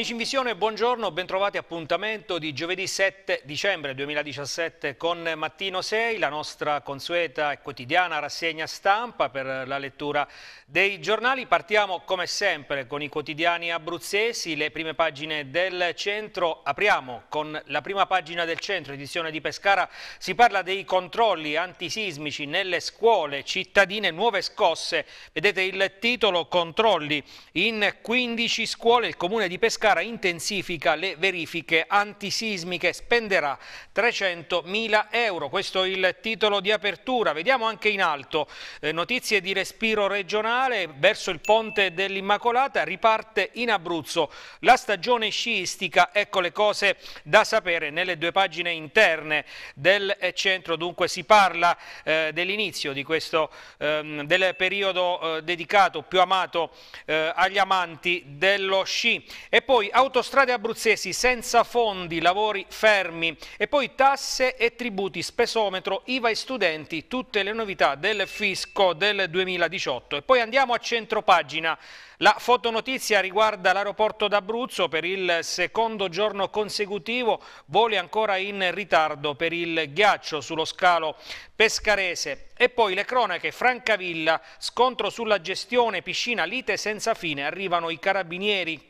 Amici in visione, buongiorno, bentrovati appuntamento di giovedì 7 dicembre 2017 con Mattino 6, la nostra consueta e quotidiana rassegna stampa per la lettura dei giornali. Partiamo come sempre con i quotidiani abruzzesi, le prime pagine del centro. Apriamo con la prima pagina del centro, edizione di Pescara. Si parla dei controlli antisismici nelle scuole cittadine, nuove scosse. Vedete il titolo, controlli in 15 scuole, il comune di Pescara Pescara intensifica le verifiche antisismiche, spenderà 300 mila euro. Questo è il titolo di apertura. Vediamo anche in alto eh, notizie di respiro regionale verso il ponte dell'Immacolata. Riparte in Abruzzo la stagione sciistica. Ecco le cose da sapere nelle due pagine interne del eh, centro. Dunque si parla eh, dell'inizio di questo, ehm, del periodo eh, dedicato più amato eh, agli amanti dello sci. E poi poi autostrade abruzzesi senza fondi, lavori fermi e poi tasse e tributi, spesometro, IVA e studenti, tutte le novità del fisco del 2018. E poi andiamo a centropagina. La fotonotizia riguarda l'aeroporto d'Abruzzo per il secondo giorno consecutivo, voli ancora in ritardo per il ghiaccio sullo scalo pescarese. E poi le cronache Francavilla, scontro sulla gestione piscina lite senza fine, arrivano i carabinieri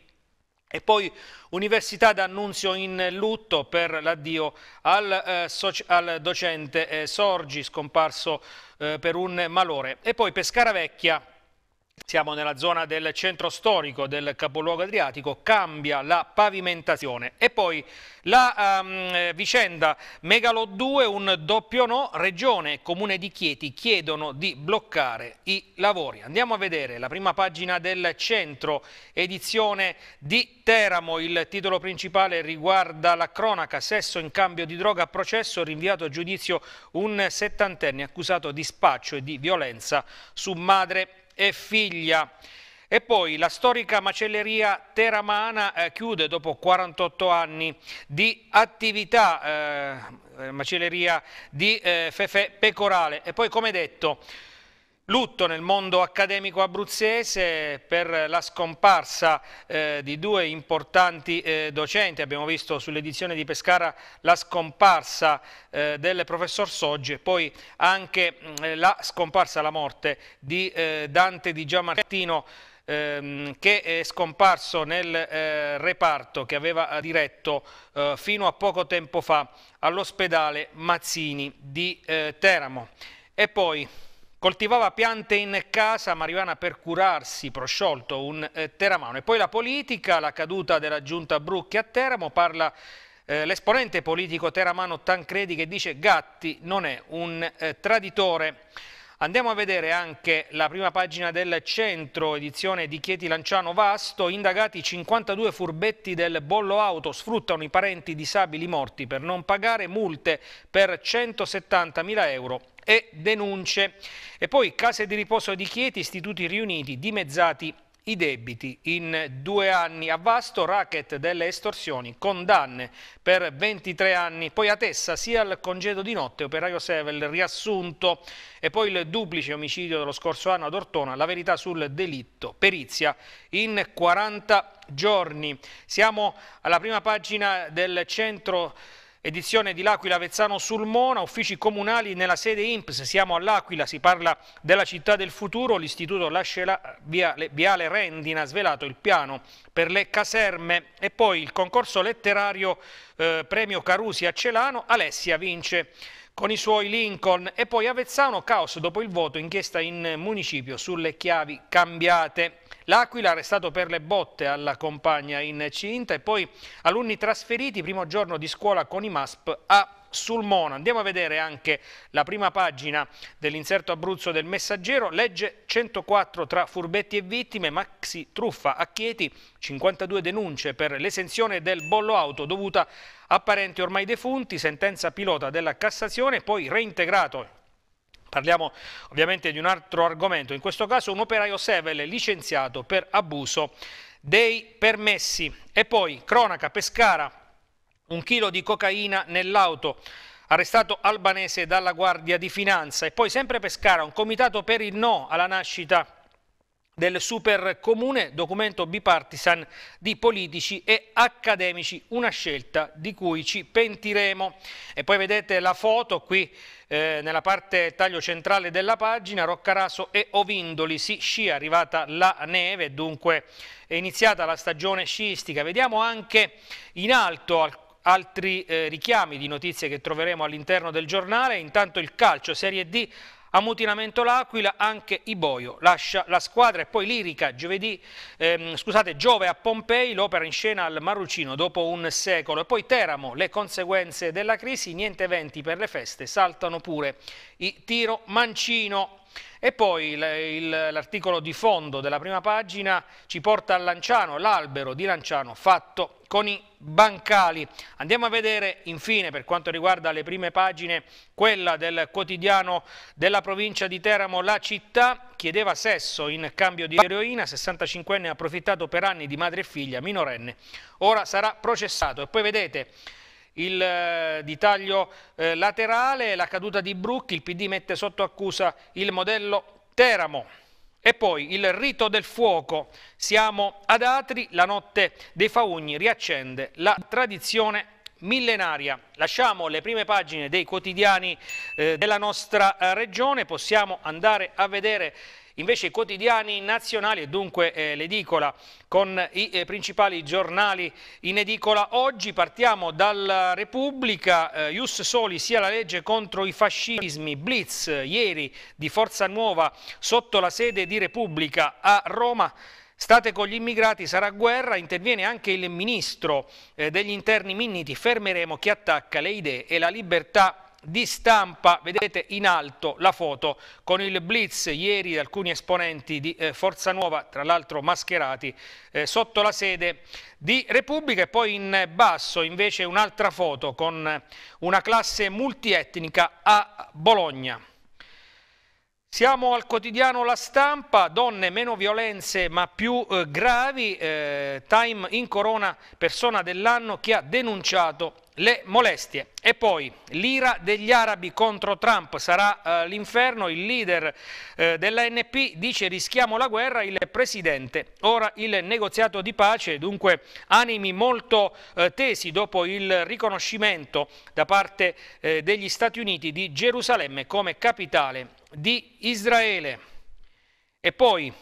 e poi Università d'Annunzio in lutto per l'addio al, eh, al, docente eh, Sorgi, scomparso eh, per un malore. E poi Pescara Vecchia, siamo nella zona del centro storico del capoluogo adriatico, cambia la pavimentazione. E poi la um, vicenda Megalo 2, un doppio no, Regione e Comune di Chieti chiedono di bloccare i lavori. Andiamo a vedere la prima pagina del centro, edizione di Teramo. Il titolo principale riguarda la cronaca, sesso in cambio di droga processo, rinviato a giudizio un settantenne accusato di spaccio e di violenza su madre e figlia. E poi la storica macelleria teramana eh, chiude dopo 48 anni di attività, eh, macelleria di eh, Fefe Pecorale. E poi come detto Lutto nel mondo accademico abruzzese per la scomparsa eh, di due importanti eh, docenti. Abbiamo visto sull'edizione di Pescara la scomparsa eh, del professor Soggi e poi anche mm, eh, la scomparsa, la morte di eh, Dante di Giamartino ehm, che è scomparso nel eh, reparto che aveva eh, diretto eh, fino a poco tempo fa all'ospedale Mazzini di eh, Teramo. E poi Coltivava piante in casa, Marijuana per curarsi, prosciolto un eh, teramano. E poi la politica, la caduta della giunta Brucchi a Teramo, parla eh, l'esponente politico teramano Tancredi che dice Gatti non è un eh, traditore. Andiamo a vedere anche la prima pagina del centro, edizione di Chieti Lanciano Vasto, indagati 52 furbetti del bollo auto, sfruttano i parenti disabili morti per non pagare multe per 170 mila euro e denunce. E poi case di riposo di Chieti, istituti riuniti, dimezzati i debiti. In due anni a Vasto, racket delle estorsioni, condanne per 23 anni. Poi a Tessa sia il congedo di notte, operaio Sevel riassunto e poi il duplice omicidio dello scorso anno ad Ortona, la verità sul delitto, perizia in 40 giorni. Siamo alla prima pagina del centro edizione di L'Aquila Vezzano Mona, uffici comunali nella sede IMPS, siamo all'Aquila, si parla della città del futuro, l'istituto Lascela, Viale Rendina ha svelato il piano per le caserme e poi il concorso letterario eh, Premio Carusi a Celano, Alessia vince con i suoi Lincoln e poi Avezzano caos dopo il voto inchiesta in municipio sulle chiavi cambiate. L'Aquila arrestato per le botte alla compagna in Cinta e poi alunni trasferiti primo giorno di scuola con i MASP a Sulmona. Andiamo a vedere anche la prima pagina dell'inserto Abruzzo del Messaggero, legge 104 tra furbetti e vittime, maxi truffa a Chieti, 52 denunce per l'esenzione del bollo auto dovuta a parenti ormai defunti, sentenza pilota della Cassazione, poi reintegrato Parliamo ovviamente di un altro argomento, in questo caso un operaio Sevel licenziato per abuso dei permessi. E poi cronaca Pescara, un chilo di cocaina nell'auto, arrestato albanese dalla Guardia di Finanza. E poi sempre Pescara, un comitato per il no alla nascita del Supercomune, documento bipartisan di politici e accademici, una scelta di cui ci pentiremo. E poi vedete la foto qui eh, nella parte taglio centrale della pagina, Roccaraso e Ovindoli, si scia, arrivata la neve, dunque è iniziata la stagione sciistica. Vediamo anche in alto altri eh, richiami di notizie che troveremo all'interno del giornale. Intanto il calcio Serie D Ammutinamento L'Aquila anche Iboio lascia la squadra e poi Lirica giovedì, ehm, scusate, Giove a Pompei, l'opera in scena al Marrucino dopo un secolo e poi Teramo, le conseguenze della crisi, niente eventi per le feste, saltano pure i tiro mancino. E poi l'articolo di fondo della prima pagina ci porta a Lanciano, l'albero di Lanciano fatto con i bancali. Andiamo a vedere infine per quanto riguarda le prime pagine quella del quotidiano della provincia di Teramo La Città chiedeva sesso in cambio di eroina, 65enne approfittato per anni di madre e figlia minorenne, ora sarà processato e poi vedete il eh, di taglio eh, laterale, la caduta di Brucchi, il PD mette sotto accusa il modello Teramo. E poi il rito del fuoco. Siamo ad Atri, la notte dei faugni riaccende la tradizione millenaria. Lasciamo le prime pagine dei quotidiani eh, della nostra eh, regione, possiamo andare a vedere Invece i quotidiani nazionali e dunque eh, l'edicola con i eh, principali giornali in edicola oggi partiamo dalla Repubblica, eh, Ius Soli sia la legge contro i fascismi, Blitz eh, ieri di Forza Nuova sotto la sede di Repubblica a Roma. State con gli immigrati, sarà guerra, interviene anche il ministro eh, degli interni Minniti, fermeremo chi attacca le idee e la libertà di stampa, vedete in alto la foto con il blitz ieri di alcuni esponenti di eh, Forza Nuova, tra l'altro mascherati, eh, sotto la sede di Repubblica e poi in basso invece un'altra foto con una classe multietnica a Bologna. Siamo al quotidiano La Stampa, donne meno violenze ma più eh, gravi, eh, Time in corona persona dell'anno che ha denunciato le molestie. E poi l'ira degli arabi contro Trump sarà eh, l'inferno, il leader eh, dell'ANP dice rischiamo la guerra, il presidente. Ora il negoziato di pace, dunque animi molto eh, tesi dopo il riconoscimento da parte eh, degli Stati Uniti di Gerusalemme come capitale di Israele. E poi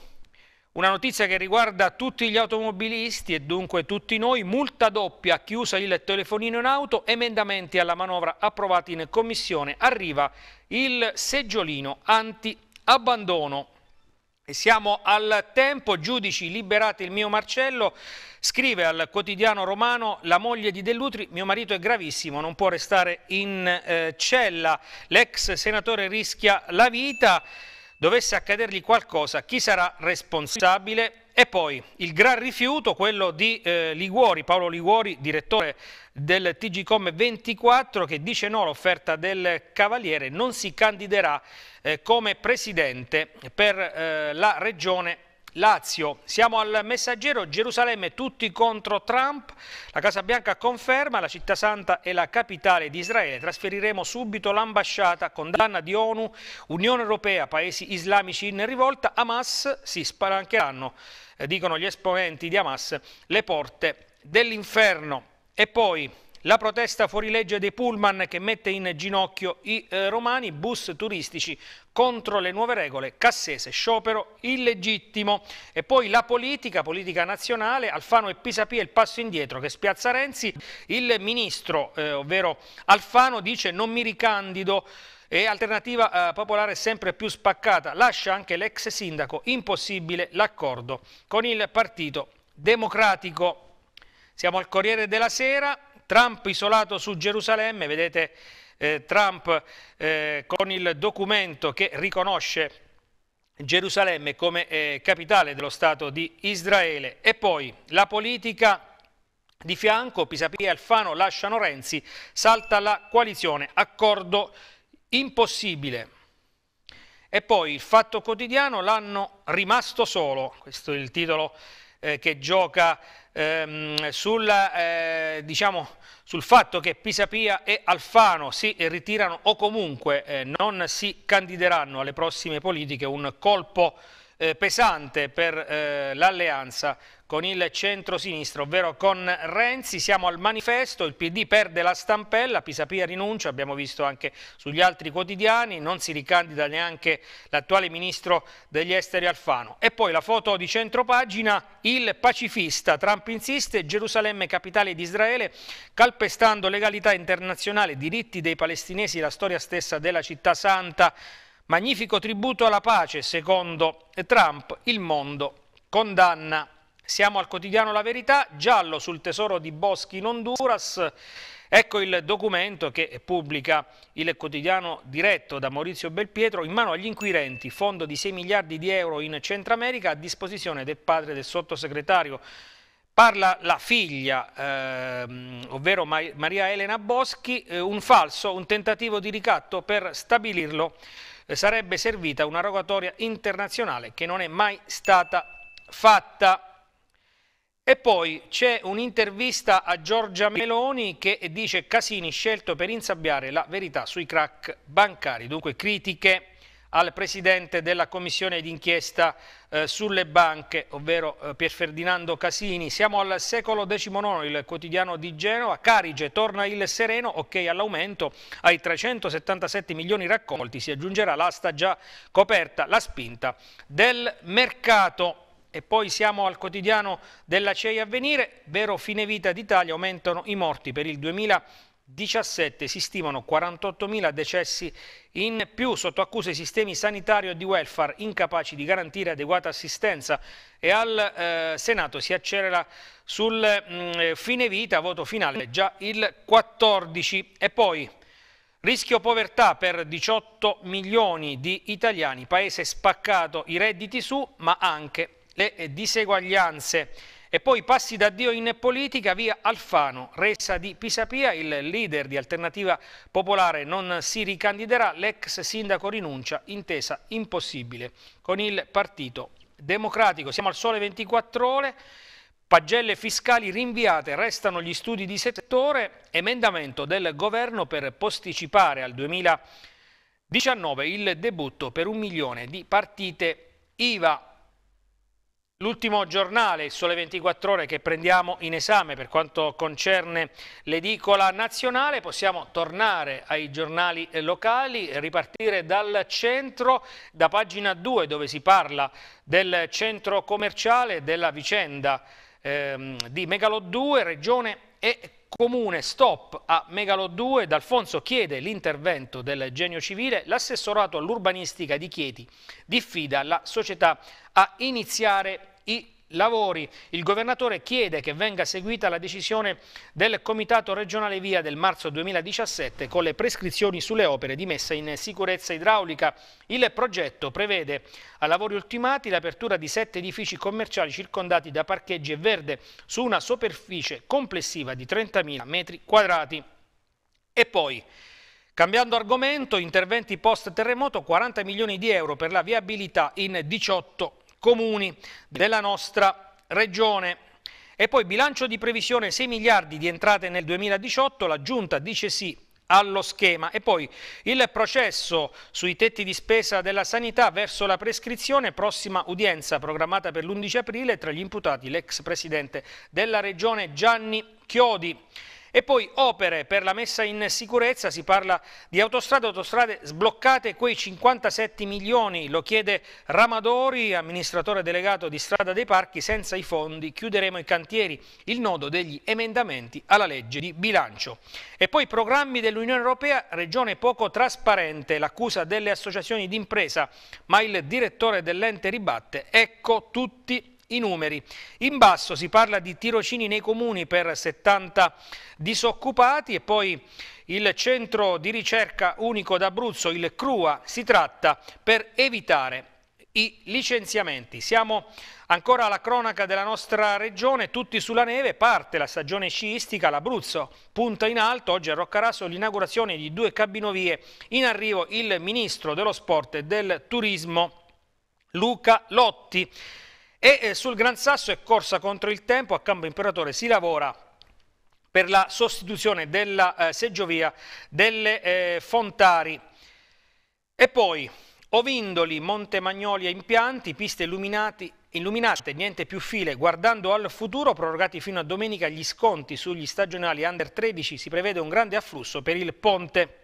una notizia che riguarda tutti gli automobilisti e dunque tutti noi, multa doppia, chiusa il telefonino in auto, emendamenti alla manovra approvati in commissione, arriva il seggiolino anti-abbandono. E siamo al tempo, giudici liberate il mio Marcello, scrive al quotidiano romano la moglie di Dell'Utri, mio marito è gravissimo, non può restare in eh, cella, l'ex senatore rischia la vita, dovesse accadergli qualcosa, chi sarà responsabile? E poi il gran rifiuto, quello di eh, Liguori, Paolo Liguori, direttore del TGCOM 24, che dice no all'offerta del Cavaliere, non si candiderà eh, come presidente per eh, la regione Lazio, siamo al messaggero, Gerusalemme tutti contro Trump, la Casa Bianca conferma, la città santa è la capitale di Israele, trasferiremo subito l'ambasciata, condanna di ONU, Unione Europea, paesi islamici in rivolta, Hamas si spalancheranno, eh, dicono gli esponenti di Hamas, le porte dell'inferno. E poi la protesta fuorilegge dei pullman che mette in ginocchio i eh, romani, bus turistici contro le nuove regole, Cassese, sciopero illegittimo. E poi la politica, politica nazionale, Alfano e Pisapia il passo indietro che spiazza Renzi. Il ministro, eh, ovvero Alfano, dice non mi ricandido e Alternativa eh, Popolare sempre più spaccata. Lascia anche l'ex sindaco, impossibile l'accordo con il Partito Democratico. Siamo al Corriere della Sera. Trump isolato su Gerusalemme, vedete eh, Trump eh, con il documento che riconosce Gerusalemme come eh, capitale dello Stato di Israele. E poi la politica di fianco, Pisapia e Alfano lasciano Renzi, salta la coalizione, accordo impossibile. E poi il Fatto Quotidiano, l'hanno rimasto solo, questo è il titolo eh, che gioca ehm, sulla, eh, diciamo, sul fatto che Pisapia e Alfano si ritirano o comunque eh, non si candideranno alle prossime politiche, un colpo eh, pesante per eh, l'alleanza con il centro-sinistra, ovvero con Renzi. Siamo al manifesto, il PD perde la stampella, Pisapia rinuncia, abbiamo visto anche sugli altri quotidiani, non si ricandida neanche l'attuale ministro degli esteri Alfano. E poi la foto di centropagina, il pacifista, Trump insiste, Gerusalemme capitale di Israele, calpestando legalità internazionale, diritti dei palestinesi, la storia stessa della città santa, magnifico tributo alla pace, secondo Trump, il mondo condanna siamo al quotidiano La Verità, giallo sul tesoro di Boschi in Honduras. Ecco il documento che pubblica il quotidiano diretto da Maurizio Belpietro in mano agli inquirenti, fondo di 6 miliardi di euro in Centro America a disposizione del padre del sottosegretario. Parla la figlia, ehm, ovvero Ma Maria Elena Boschi, eh, un falso, un tentativo di ricatto per stabilirlo. Eh, sarebbe servita una rogatoria internazionale che non è mai stata fatta. E poi c'è un'intervista a Giorgia Meloni che dice Casini scelto per insabbiare la verità sui crack bancari, dunque critiche al presidente della commissione d'inchiesta eh, sulle banche, ovvero eh, Pier Ferdinando Casini. Siamo al secolo XIX, il quotidiano di Genova. Carige torna il sereno, ok all'aumento, ai 377 milioni raccolti si aggiungerà l'asta già coperta, la spinta del mercato. E poi siamo al quotidiano della CEI Avvenire, vero fine vita d'Italia, aumentano i morti per il 2017, si stimano 48.000 decessi in più, sotto accusa i sistemi sanitario e di welfare incapaci di garantire adeguata assistenza e al eh, Senato si accelera sul mh, mm, fine vita, voto finale già il 14 e poi... Rischio povertà per 18 milioni di italiani, paese spaccato i redditi su ma anche le eh, diseguaglianze. E poi passi da Dio in politica via Alfano, resa di Pisapia, il leader di Alternativa Popolare non si ricandiderà, l'ex sindaco rinuncia, intesa impossibile con il Partito Democratico. Siamo al sole 24 ore, pagelle fiscali rinviate, restano gli studi di settore, emendamento del governo per posticipare al 2019 il debutto per un milione di partite IVA L'ultimo giornale, il Sole 24 Ore, che prendiamo in esame per quanto concerne l'edicola nazionale, possiamo tornare ai giornali eh, locali, ripartire dal centro, da pagina 2 dove si parla del centro commerciale, della vicenda ehm, di Megalod 2, Regione e Comune stop a Megalo 2, D'Alfonso chiede l'intervento del genio civile, l'assessorato all'urbanistica di Chieti diffida la società a iniziare i lavori, il governatore chiede che venga seguita la decisione del Comitato regionale via del marzo 2017 con le prescrizioni sulle opere di messa in sicurezza idraulica. Il progetto prevede a lavori ultimati l'apertura di sette edifici commerciali circondati da parcheggi e verde su una superficie complessiva di 30.000 metri quadrati. E poi... Cambiando argomento, interventi post terremoto, 40 milioni di euro per la viabilità in 18 comuni della nostra regione. E poi bilancio di previsione 6 miliardi di entrate nel 2018, la Giunta dice sì allo schema e poi il processo sui tetti di spesa della sanità verso la prescrizione, prossima udienza programmata per l'11 aprile tra gli imputati l'ex presidente della regione Gianni Chiodi. E poi opere per la messa in sicurezza, si parla di autostrade, autostrade sbloccate, quei 57 milioni, lo chiede Ramadori, amministratore delegato di Strada dei Parchi, senza i fondi chiuderemo i cantieri, il nodo degli emendamenti alla legge di bilancio. E poi programmi dell'Unione Europea, regione poco trasparente, l'accusa delle associazioni d'impresa, ma il direttore dell'ente ribatte, ecco tutti i numeri. In basso si parla di tirocini nei comuni per 70 disoccupati e poi il centro di ricerca unico d'Abruzzo, il CRUA, si tratta per evitare i licenziamenti. Siamo ancora alla cronaca della nostra regione, tutti sulla neve, parte la stagione sciistica, l'Abruzzo punta in alto, oggi a Roccaraso l'inaugurazione di due cabinovie, in arrivo il Ministro dello Sport e del Turismo Luca Lotti. E eh, sul Gran Sasso è corsa contro il tempo, a Campo Imperatore si lavora per la sostituzione della eh, seggiovia delle eh, Fontari. E poi Ovindoli, Monte Magnoli Montemagnolia, Impianti, piste illuminati, illuminate, niente più file. Guardando al futuro, prorogati fino a domenica gli sconti sugli stagionali under 13, si prevede un grande afflusso per il Ponte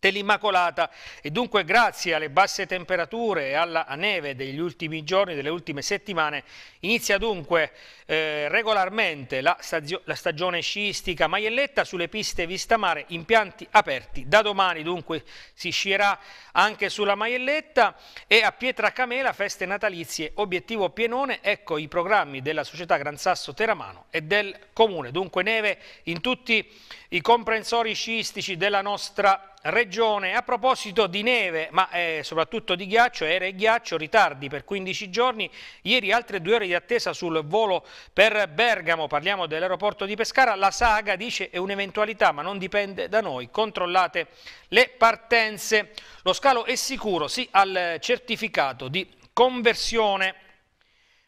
dell'Immacolata e dunque grazie alle basse temperature e alla neve degli ultimi giorni, delle ultime settimane, inizia dunque eh, regolarmente la, la, stagione sciistica Maielletta sulle piste Vistamare, impianti aperti. Da domani dunque si scierà anche sulla Maielletta e a Pietra Camela feste natalizie, obiettivo pienone, ecco i programmi della società Gran Sasso Teramano e del Comune. Dunque neve in tutti i comprensori sciistici della nostra regione. A proposito di neve, ma eh, soprattutto di ghiaccio, era e ghiaccio, ritardi per 15 giorni. Ieri altre due ore di attesa sul volo per Bergamo, parliamo dell'aeroporto di Pescara. La saga dice è un'eventualità, ma non dipende da noi. Controllate le partenze. Lo scalo è sicuro, sì, al certificato di conversione.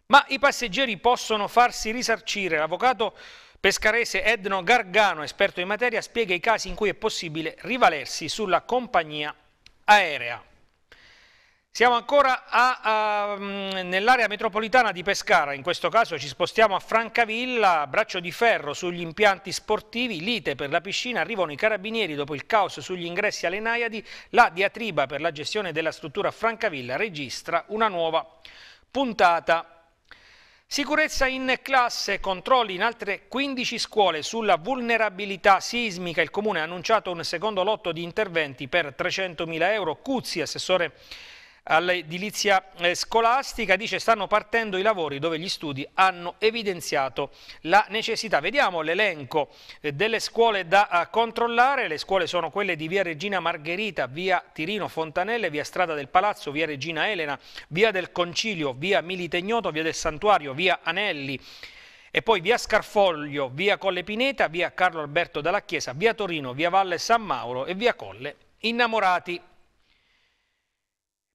Ma i passeggeri possono farsi risarcire. L'avvocato Pescarese Edno Gargano, esperto in materia, spiega i casi in cui è possibile rivalersi sulla compagnia aerea. Siamo ancora mm, nell'area metropolitana di Pescara, in questo caso ci spostiamo a Francavilla, braccio di ferro sugli impianti sportivi, lite per la piscina, arrivano i carabinieri dopo il caos sugli ingressi alle Naiadi, la diatriba per la gestione della struttura Francavilla registra una nuova puntata. Sicurezza in classe, controlli in altre 15 scuole sulla vulnerabilità sismica. Il Comune ha annunciato un secondo lotto di interventi per 300.000 euro. Cuzzi, assessore all'edilizia eh, scolastica, dice stanno partendo i lavori dove gli studi hanno evidenziato la necessità. Vediamo l'elenco eh, delle scuole da eh, controllare, le scuole sono quelle di via Regina Margherita, via Tirino Fontanelle, via Strada del Palazzo, via Regina Elena, via del Concilio, via Militegnoto, via del Santuario, via Anelli, e poi via Scarfoglio, via Colle Pineta, via Carlo Alberto dalla Chiesa, via Torino, via Valle San Mauro e via Colle Innamorati.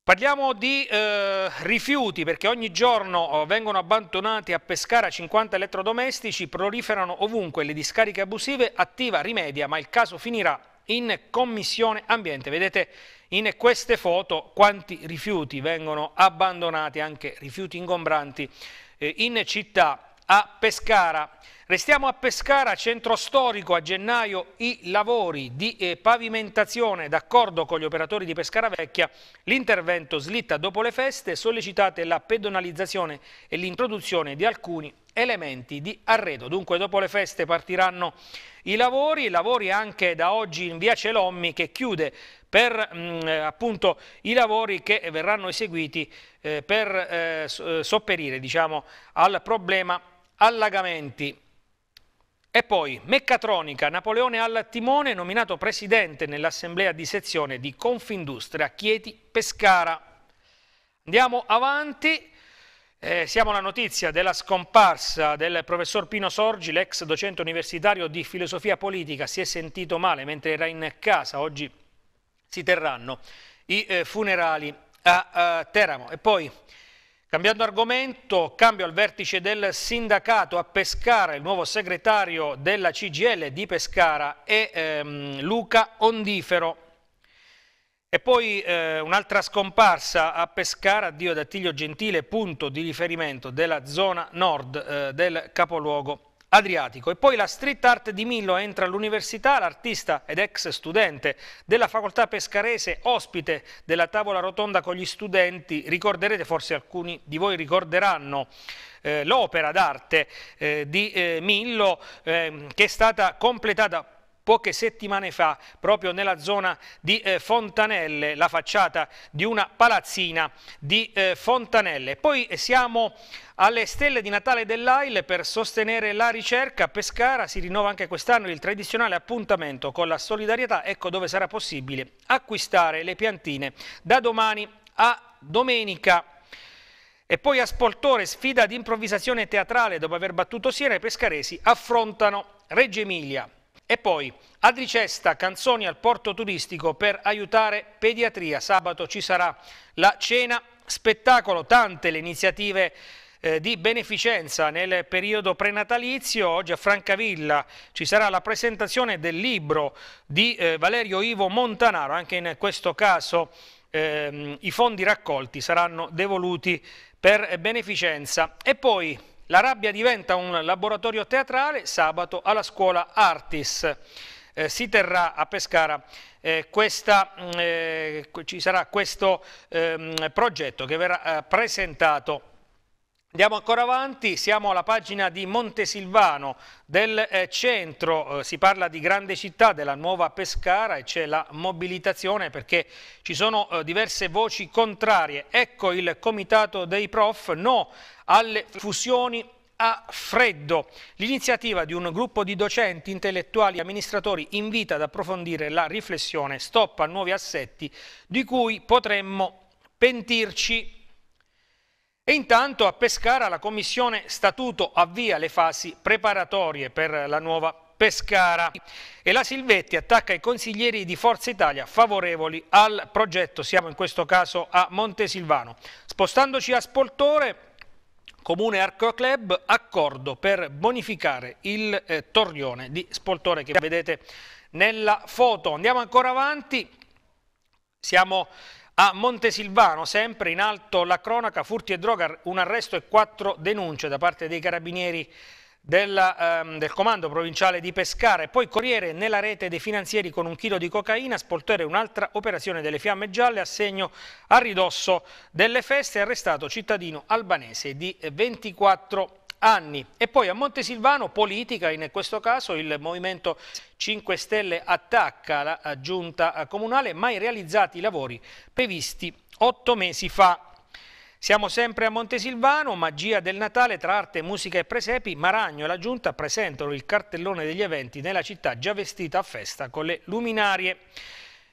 Parliamo di eh, rifiuti perché ogni giorno oh, vengono abbandonati a Pescara 50 elettrodomestici, proliferano ovunque le discariche abusive, attiva rimedia ma il caso finirà in commissione ambiente. Vedete in queste foto quanti rifiuti vengono abbandonati, anche rifiuti ingombranti eh, in città a Pescara. Restiamo a Pescara, centro storico, a gennaio i lavori di eh, pavimentazione, d'accordo con gli operatori di Pescara Vecchia, l'intervento slitta dopo le feste, sollecitate la pedonalizzazione e l'introduzione di alcuni elementi di arredo. Dunque dopo le feste partiranno i lavori, lavori anche da oggi in via Celommi che chiude per mh, mm, appunto, i lavori che verranno eseguiti eh, per eh, eh sopperire diciamo, al problema allagamenti. E poi, meccatronica, Napoleone al timone, nominato presidente nell'assemblea di sezione di Confindustria Chieti-Pescara. Andiamo avanti, eh, siamo alla notizia della scomparsa del professor Pino Sorgi, l'ex docente universitario di filosofia politica, si è sentito male mentre era in casa, oggi si terranno i eh, funerali a, a Teramo. E poi Cambiando argomento, cambio al vertice del sindacato a Pescara, il nuovo segretario della CGL di Pescara è ehm, Luca Ondifero. E poi eh, un'altra scomparsa a Pescara, addio ad Attilio Gentile, punto di riferimento della zona nord eh, del capoluogo. Adriatico. E poi la street art di Millo entra all'università, l'artista ed ex studente della facoltà pescarese, ospite della tavola rotonda con gli studenti, ricorderete, forse alcuni di voi ricorderanno, eh, l'opera d'arte eh, di eh, Millo ehm, che è stata completata poche settimane fa proprio nella zona di eh, Fontanelle, la facciata di una palazzina di eh, Fontanelle. Poi eh, siamo alle stelle di Natale dell'AIL per sostenere la ricerca. A Pescara si rinnova anche quest'anno il tradizionale appuntamento con la solidarietà, ecco dove sarà possibile acquistare le piantine da domani a domenica. E poi a Spoltore, sfida di improvvisazione teatrale, dopo aver battuto Siena, i pescaresi affrontano Reggio Emilia. E poi Adricesta, canzoni al porto turistico per aiutare pediatria. Sabato ci sarà la cena spettacolo, tante le iniziative eh, di beneficenza nel periodo prenatalizio. Oggi a Francavilla ci sarà la presentazione del libro di eh, Valerio Ivo Montanaro, anche in questo caso ehm, i fondi raccolti saranno devoluti per beneficenza. E poi la rabbia diventa un laboratorio teatrale sabato alla scuola Artis. Eh, si terrà a Pescara eh, questa, mm, eh, ci sarà questo ehm, progetto che verrà eh, presentato Andiamo ancora avanti, siamo alla pagina di Montesilvano del eh, centro, eh, si parla di grande città, della nuova Pescara e c'è la mobilitazione perché ci sono eh, diverse voci contrarie. Ecco il comitato dei prof, no alle fusioni a freddo. L'iniziativa di un gruppo di docenti, intellettuali e amministratori invita ad approfondire la riflessione stop a nuovi assetti di cui potremmo pentirci. E intanto a Pescara la Commissione Statuto avvia le fasi preparatorie per la nuova Pescara e la Silvetti attacca i consiglieri di Forza Italia favorevoli al progetto, siamo in questo caso a Montesilvano. Spostandoci a Spoltore, Comune Arco Club, accordo per bonificare il eh, torrione di Spoltore che vedete nella foto. Andiamo ancora avanti, siamo a Montesilvano, sempre in alto la cronaca, furti e droga, un arresto e quattro denunce da parte dei carabinieri della, ehm, del comando provinciale di Pescara poi Corriere nella rete dei finanzieri con un chilo di cocaina, spoltere un'altra operazione delle fiamme gialle, assegno a ridosso delle feste, arrestato cittadino albanese di 24 anni anni. E poi a Montesilvano politica, in questo caso il Movimento 5 Stelle attacca la eh, giunta eh, comunale, mai realizzati i lavori previsti otto mesi fa. Siamo sempre a Montesilvano, magia del Natale tra arte, musica e presepi. Maragno e la Giunta presentano il cartellone degli eventi nella città già vestita a festa con le luminarie.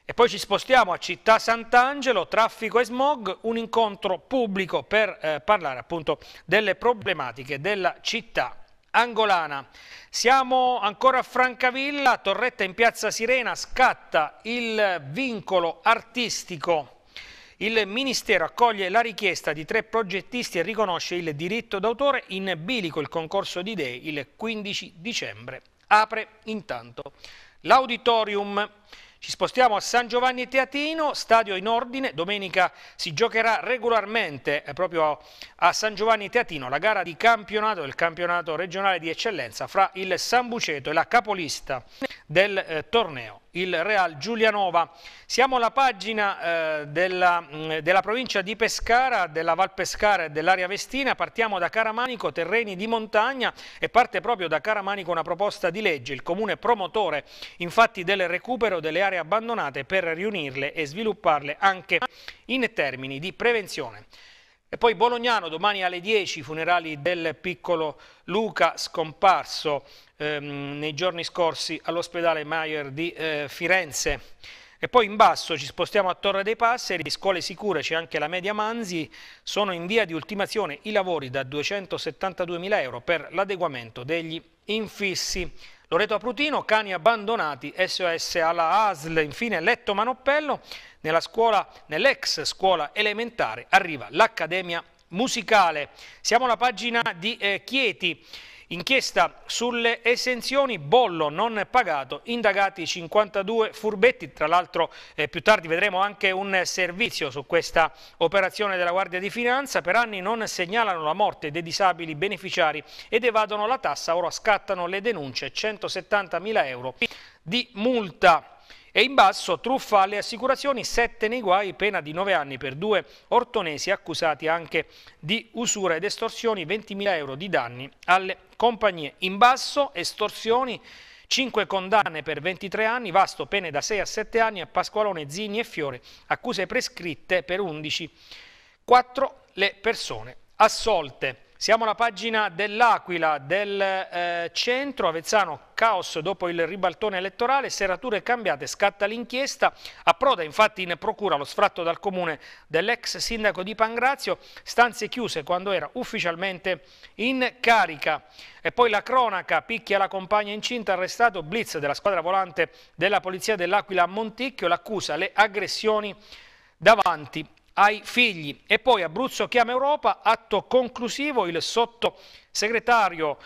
E poi ci spostiamo a Città Sant'Angelo, traffico e smog, un incontro pubblico per eh, parlare appunto delle problematiche della città angolana. Siamo ancora a Francavilla, torretta in Piazza Sirena, scatta il vincolo artistico. Il Ministero accoglie la richiesta di tre progettisti e riconosce il diritto d'autore in bilico il concorso di idee il 15 dicembre. Apre intanto l'auditorium. Ci spostiamo a San Giovanni Teatino, stadio in ordine, domenica si giocherà regolarmente eh, proprio a San Giovanni Teatino la gara di campionato del campionato regionale di eccellenza fra il San Buceto e la capolista del eh, torneo, il Real Giulianova. Siamo alla pagina eh, della, mh, mm, della, provincia di Pescara, della Val Pescara e dell'area Vestina, partiamo da Caramanico, terreni di montagna e parte proprio da Caramanico una proposta di legge, il comune promotore infatti del recupero delle aree abbandonate per riunirle e svilupparle anche in termini di prevenzione. E poi Bolognano, domani alle 10, funerali del piccolo Luca, scomparso ehm, nei giorni scorsi all'ospedale Maier di eh, Firenze. E poi in basso ci spostiamo a Torre dei Passeri, scuole sicure, c'è anche la media Manzi, sono in via di ultimazione i lavori da 272 mila euro per l'adeguamento degli infissi. Loreto Aprutino, cani abbandonati, SOS alla ASL, infine Letto Manoppello, nella scuola, nell'ex scuola elementare arriva l'Accademia Musicale. Siamo alla pagina di eh, Chieti. Inchiesta sulle esenzioni, bollo non pagato, indagati 52 furbetti, tra l'altro eh, più tardi vedremo anche un servizio su questa operazione della Guardia di Finanza, per anni non segnalano la morte dei disabili beneficiari ed evadono la tassa, ora scattano le denunce, 170 mila euro di multa. E in basso truffa alle assicurazioni, sette nei guai, pena di nove anni per due ortonesi accusati anche di usura ed estorsioni, 20.000 euro di danni alle compagnie. In basso estorsioni, 5 condanne per 23 anni, vasto pene da 6 a 7 anni a Pasqualone, Zini e Fiore, accuse prescritte per 11. 4 le persone assolte. Siamo alla pagina dell'Aquila, del eh, centro, Avezzano, caos dopo il ribaltone elettorale, serrature cambiate, scatta l'inchiesta, approda infatti in procura lo sfratto dal comune dell'ex sindaco di Pangrazio, stanze chiuse quando era ufficialmente in carica. E poi la cronaca, picchia la compagna incinta, arrestato Blitz della squadra volante della polizia dell'Aquila a Monticchio, l'accusa le aggressioni davanti ai figli. E poi Abruzzo chiama Europa, atto conclusivo, il sottosegretario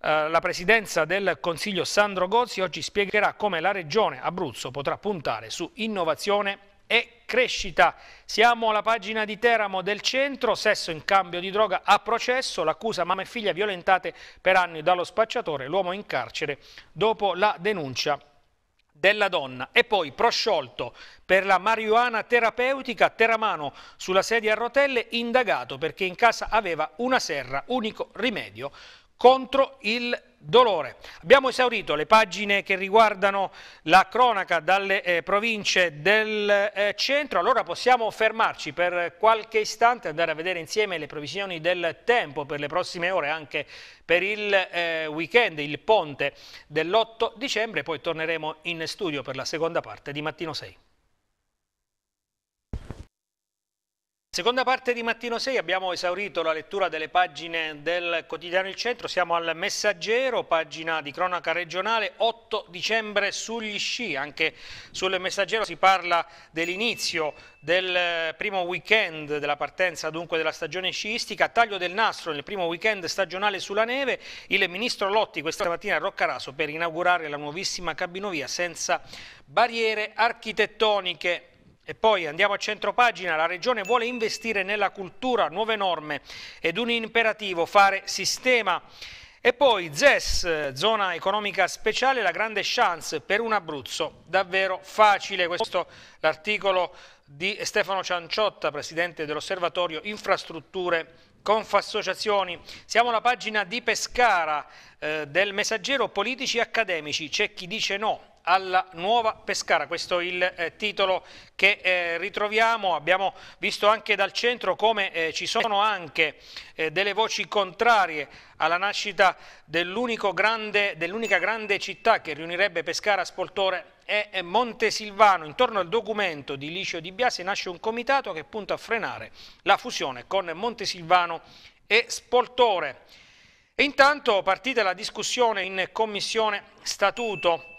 eh, la presidenza del Consiglio Sandro Gozzi oggi spiegherà come la regione Abruzzo potrà puntare su innovazione e crescita. Siamo alla pagina di Teramo del centro, sesso in cambio di droga a processo, l'accusa mamma e figlia violentate per anni dallo spacciatore, l'uomo in carcere dopo la denuncia della donna e poi prosciolto per la marijuana terapeutica Teramano sulla sedia a rotelle indagato perché in casa aveva una serra, unico rimedio contro il dolore. Abbiamo esaurito le pagine che riguardano la cronaca dalle eh, province del eh, centro, allora possiamo fermarci per qualche istante, e andare a vedere insieme le previsioni del tempo per le prossime ore, anche per il eh, weekend, il ponte dell'8 dicembre, poi torneremo in studio per la seconda parte di Mattino 6. Seconda parte di Mattino 6, abbiamo esaurito la lettura delle pagine del quotidiano Il Centro, siamo al Messaggero, pagina di cronaca regionale, 8 dicembre sugli sci, anche sul Messaggero si parla dell'inizio del eh, primo weekend della partenza dunque della stagione sciistica, taglio del nastro nel primo weekend stagionale sulla neve, il ministro Lotti questa mattina a Roccaraso per inaugurare la nuovissima cabinovia senza barriere architettoniche. E poi andiamo a centropagina, la Regione vuole investire nella cultura, nuove norme ed un imperativo, fare sistema. E poi ZES, zona economica speciale, la grande chance per un Abruzzo davvero facile. Questo l'articolo di Stefano Cianciotta, presidente dell'Osservatorio Infrastrutture Confassociazioni. Siamo alla pagina di Pescara eh, del Messaggero Politici Accademici. C'è chi dice no alla nuova Pescara, questo è il eh, titolo che eh, ritroviamo, abbiamo visto anche dal centro come eh, ci sono anche eh, delle voci contrarie alla nascita dell'unica grande, dell grande città che riunirebbe Pescara, Spoltore e Montesilvano. Intorno al documento di Licio Di Biasi nasce un comitato che punta a frenare la fusione con Montesilvano e Spoltore. E intanto partita la discussione in commissione statuto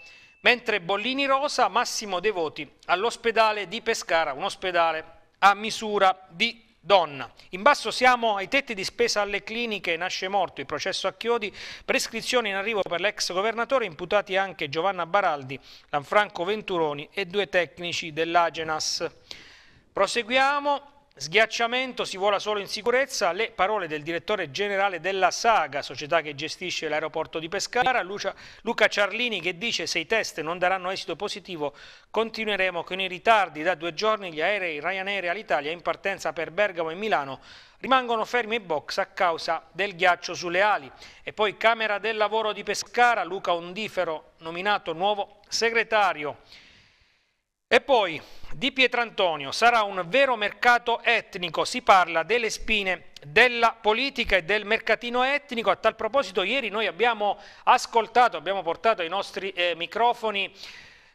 Mentre Bollini Rosa, Massimo Devoti all'ospedale di Pescara, un ospedale a misura di donna. In basso siamo ai tetti di spesa alle cliniche, nasce morto il processo a Chiodi, prescrizione in arrivo per l'ex governatore, imputati anche Giovanna Baraldi, Lanfranco Venturoni e due tecnici dell'Agenas. Proseguiamo Sghiacciamento si vola solo in sicurezza, le parole del direttore generale della Saga, società che gestisce l'aeroporto di Pescara, Lucia, Luca Ciarlini che dice se i test non daranno esito positivo continueremo con i ritardi da due giorni, gli aerei Ryanair e Alitalia in partenza per Bergamo e Milano rimangono fermi ai box a causa del ghiaccio sulle ali. E poi Camera del Lavoro di Pescara, Luca Ondifero nominato nuovo segretario e poi di Pietrantonio sarà un vero mercato etnico, si parla delle spine della politica e del mercatino etnico. A tal proposito ieri noi abbiamo ascoltato, abbiamo portato ai nostri eh, microfoni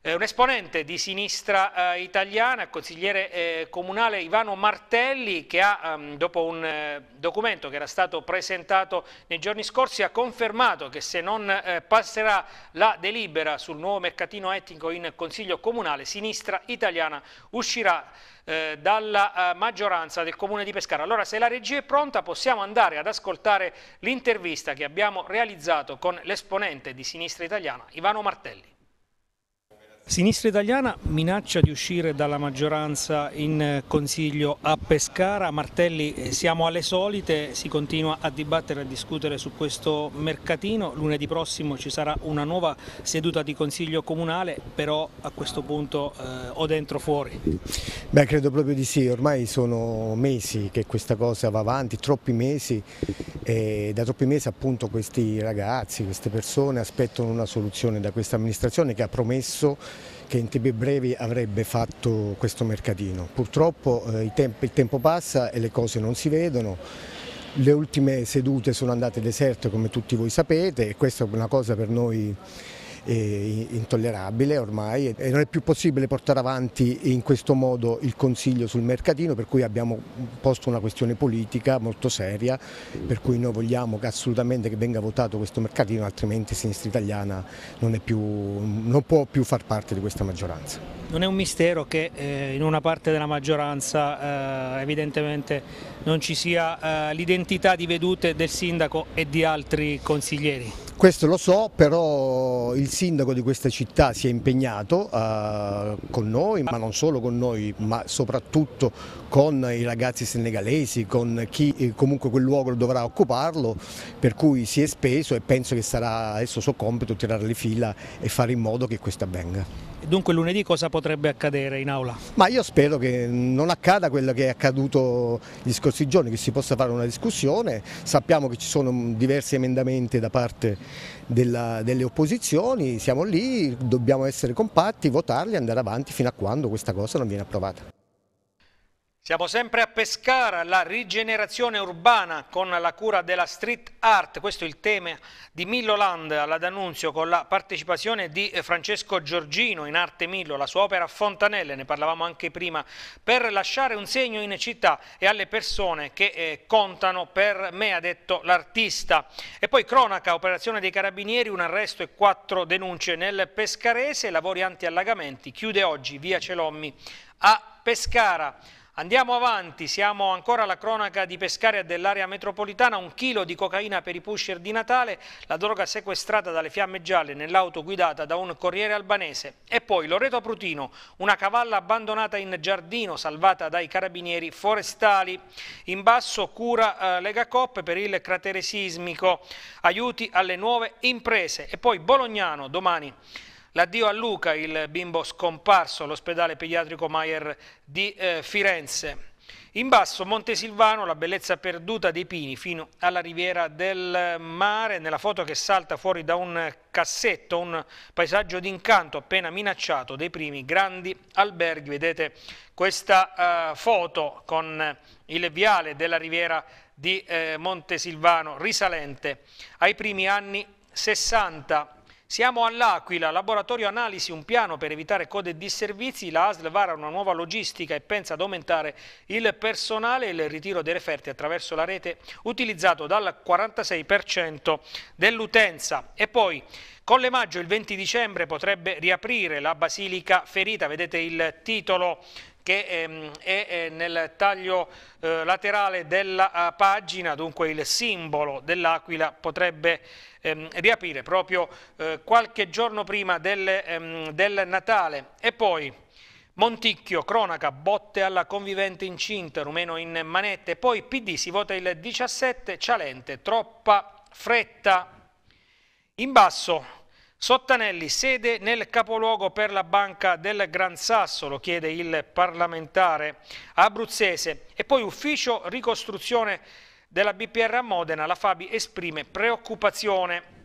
eh, un esponente di sinistra eh, italiana, consigliere eh, comunale Ivano Martelli, che ha, ehm, dopo un eh, documento che era stato presentato nei giorni scorsi, ha confermato che se non eh, passerà la delibera sul nuovo mercatino etnico in Consiglio Comunale, sinistra italiana uscirà eh, dalla maggioranza del Comune di Pescara. Allora, se la regia è pronta, possiamo andare ad ascoltare l'intervista che abbiamo realizzato con l'esponente di sinistra italiana, Ivano Martelli. Sinistra italiana minaccia di uscire dalla maggioranza in consiglio a Pescara. Martelli, eh, siamo alle solite, si continua a dibattere e a discutere su questo mercatino. Lunedì prossimo ci sarà una nuova seduta di consiglio comunale, però a questo punto eh, o dentro o fuori. Beh, credo proprio di sì. Ormai sono mesi che questa cosa va avanti, troppi mesi. E da troppi mesi appunto questi ragazzi, queste persone aspettano una soluzione da questa amministrazione che ha promesso che in tempi brevi avrebbe fatto questo mercatino. Purtroppo eh, tempi, il tempo passa e le cose non si vedono. Le ultime sedute sono andate deserte come tutti voi sapete e questa è una cosa per noi intollerabile ormai e non è più possibile portare avanti in questo modo il Consiglio sul mercatino per cui abbiamo posto una questione politica molto seria per cui noi vogliamo che assolutamente che venga votato questo mercatino altrimenti Sinistra Italiana non, più, non può più far parte di questa maggioranza. Non è un mistero che eh, in una parte della maggioranza eh, evidentemente non ci sia eh, l'identità di vedute del sindaco e di altri consiglieri. Questo lo so, però il sindaco di questa città si è impegnato eh, con noi, ma non solo con noi, ma soprattutto con i ragazzi senegalesi, con chi eh, comunque quel luogo dovrà occuparlo, per cui si è speso e penso che sarà adesso suo compito tirare le fila e fare in modo che questo avvenga. Dunque lunedì cosa potrebbe accadere in aula? Ma io spero che non accada quello che è accaduto gli scorsi scorsi giorni che si possa fare una discussione, sappiamo che ci sono diversi emendamenti da parte della, delle opposizioni, siamo lì, dobbiamo essere compatti, votarli e andare avanti fino a quando questa cosa non viene approvata. Siamo sempre a Pescara, la rigenerazione urbana con la cura della street art, questo è il tema di Millo Land alla D'Annunzio con la partecipazione di Francesco Giorgino in arte Millo, la sua opera Fontanelle, ne parlavamo anche prima, per lasciare un segno in città e alle persone che eh, contano per me, ha detto l'artista. E poi cronaca, operazione dei carabinieri, un arresto e quattro denunce nel Pescarese, lavori anti-allagamenti, chiude oggi via Celommi a Pescara. Andiamo avanti, siamo ancora alla cronaca di Pescaria dell'area metropolitana, un chilo di cocaina per i pusher di Natale, la droga sequestrata dalle fiamme gialle nell'auto guidata da un corriere albanese. E poi Loreto Prutino, una cavalla abbandonata in giardino, salvata dai carabinieri forestali. In basso cura eh, Lega Cop per il cratere sismico, aiuti alle nuove imprese. E poi Bolognano domani. L'addio a Luca, il bimbo scomparso all'ospedale pediatrico Maier di eh, Firenze. In basso Montesilvano, la bellezza perduta dei pini fino alla riviera del mare, nella foto che salta fuori da un cassetto, un paesaggio d'incanto appena minacciato dei primi grandi alberghi. Vedete questa eh, foto con il viale della riviera di eh, Montesilvano risalente ai primi anni 60. Siamo all'Aquila, laboratorio analisi, un piano per evitare code e disservizi, la ASL vara una nuova logistica e pensa ad aumentare il personale e il ritiro dei referti attraverso la rete utilizzato dal 46% dell'utenza. E poi Maggio, il 20 dicembre potrebbe riaprire la Basilica Ferita, vedete il titolo che ehm, è nel taglio eh, laterale della eh, pagina, dunque il simbolo dell'Aquila potrebbe riaprire ehm, riaprire proprio eh, qualche giorno prima del, ehm, del Natale. E poi Monticchio, cronaca, botte alla convivente incinta, rumeno in manette, poi PD si vota il 17, Cialente, troppa fretta. In basso Sottanelli, sede nel capoluogo per la banca del Gran Sasso, lo chiede il parlamentare abruzzese, e poi ufficio ricostruzione della BPR a Modena, la Fabi esprime preoccupazione.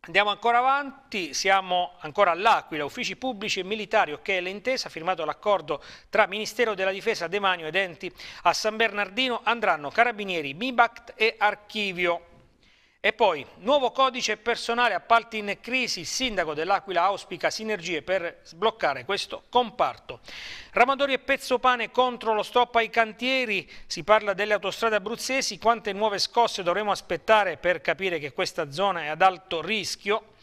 Andiamo ancora avanti, siamo ancora all'Aquila, uffici pubblici e militari, ok l'intesa, firmato l'accordo tra Ministero della Difesa, Demanio ed enti a San Bernardino, andranno Carabinieri, MIBACT e Archivio. E poi, nuovo codice personale appalti in crisi, il sindaco dell'Aquila auspica sinergie per sbloccare questo comparto. Ramadori e Pezzopane contro lo stop ai cantieri, si parla delle autostrade abruzzesi, quante nuove scosse dovremo aspettare per capire che questa zona è ad alto rischio?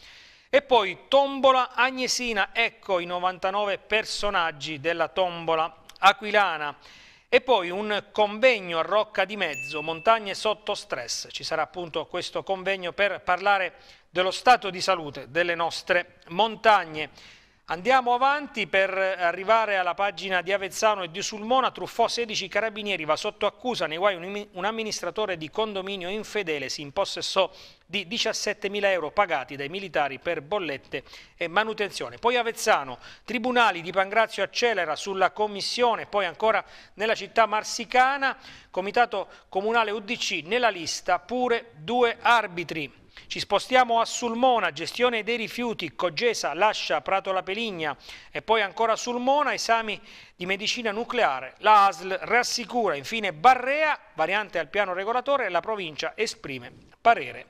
E poi Tombola Agnesina, ecco i 99 personaggi della Tombola Aquilana. E poi un convegno a Rocca di Mezzo, Montagne sotto stress. Ci sarà appunto questo convegno per parlare dello stato di salute delle nostre montagne. Andiamo avanti per arrivare alla pagina di Avezzano e di Sulmona. Truffò 16 carabinieri, va sotto accusa nei guai un, un amministratore di condominio infedele, si impossessò di 17.000 euro pagati dai militari per bollette e manutenzione. Poi Avezzano, Tribunali di Pangrazio accelera sulla commissione, poi ancora nella città marsicana, Comitato Comunale UDC nella lista pure due arbitri. Ci spostiamo a Sulmona, gestione dei rifiuti, Cogesa lascia Prato la Peligna e poi ancora Sulmona, esami di medicina nucleare. La ASL rassicura, infine Barrea, variante al piano regolatore, la provincia esprime parere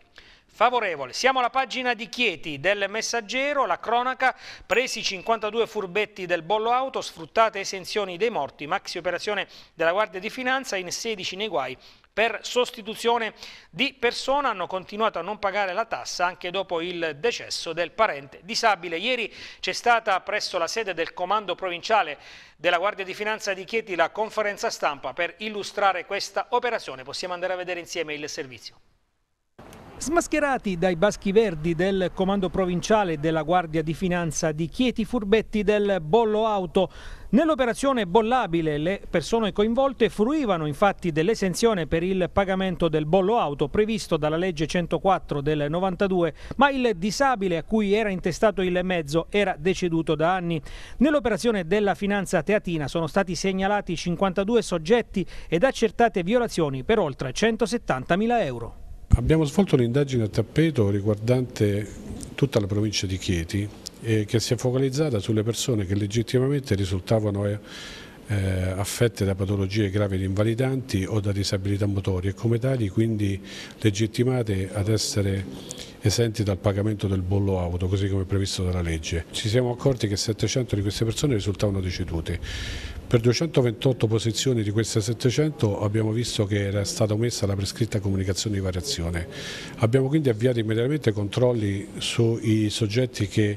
favorevole. Siamo alla pagina di Chieti del Messaggero, la cronaca, presi 52 furbetti del bollo auto, sfruttate esenzioni dei morti, maxi operazione della Guardia di Finanza in 16 nei guai per sostituzione di persona hanno continuato a non pagare la tassa anche dopo il decesso del parente disabile. Ieri c'è stata presso la sede del comando provinciale della Guardia di Finanza di Chieti la conferenza stampa per illustrare questa operazione. Possiamo andare a vedere insieme il servizio. Smascherati dai baschi verdi del comando provinciale della Guardia di Finanza di Chieti furbetti del bollo auto. Nell'operazione bollabile le persone coinvolte fruivano infatti dell'esenzione per il pagamento del bollo auto previsto dalla legge 104 del 92, ma il disabile a cui era intestato il mezzo era deceduto da anni. Nell'operazione della finanza teatina sono stati segnalati 52 soggetti ed accertate violazioni per oltre 170 mila euro. Abbiamo svolto un'indagine a tappeto riguardante tutta la provincia di Chieti eh, che si è focalizzata sulle persone che legittimamente risultavano eh, eh, affette da patologie gravi ed invalidanti o da disabilità motorie e come tali quindi legittimate ad essere esenti dal pagamento del bollo auto, così come previsto dalla legge. Ci siamo accorti che 700 di queste persone risultavano decedute. Per 228 posizioni di queste 700 abbiamo visto che era stata omessa la prescritta comunicazione di variazione. Abbiamo quindi avviato immediatamente controlli sui soggetti che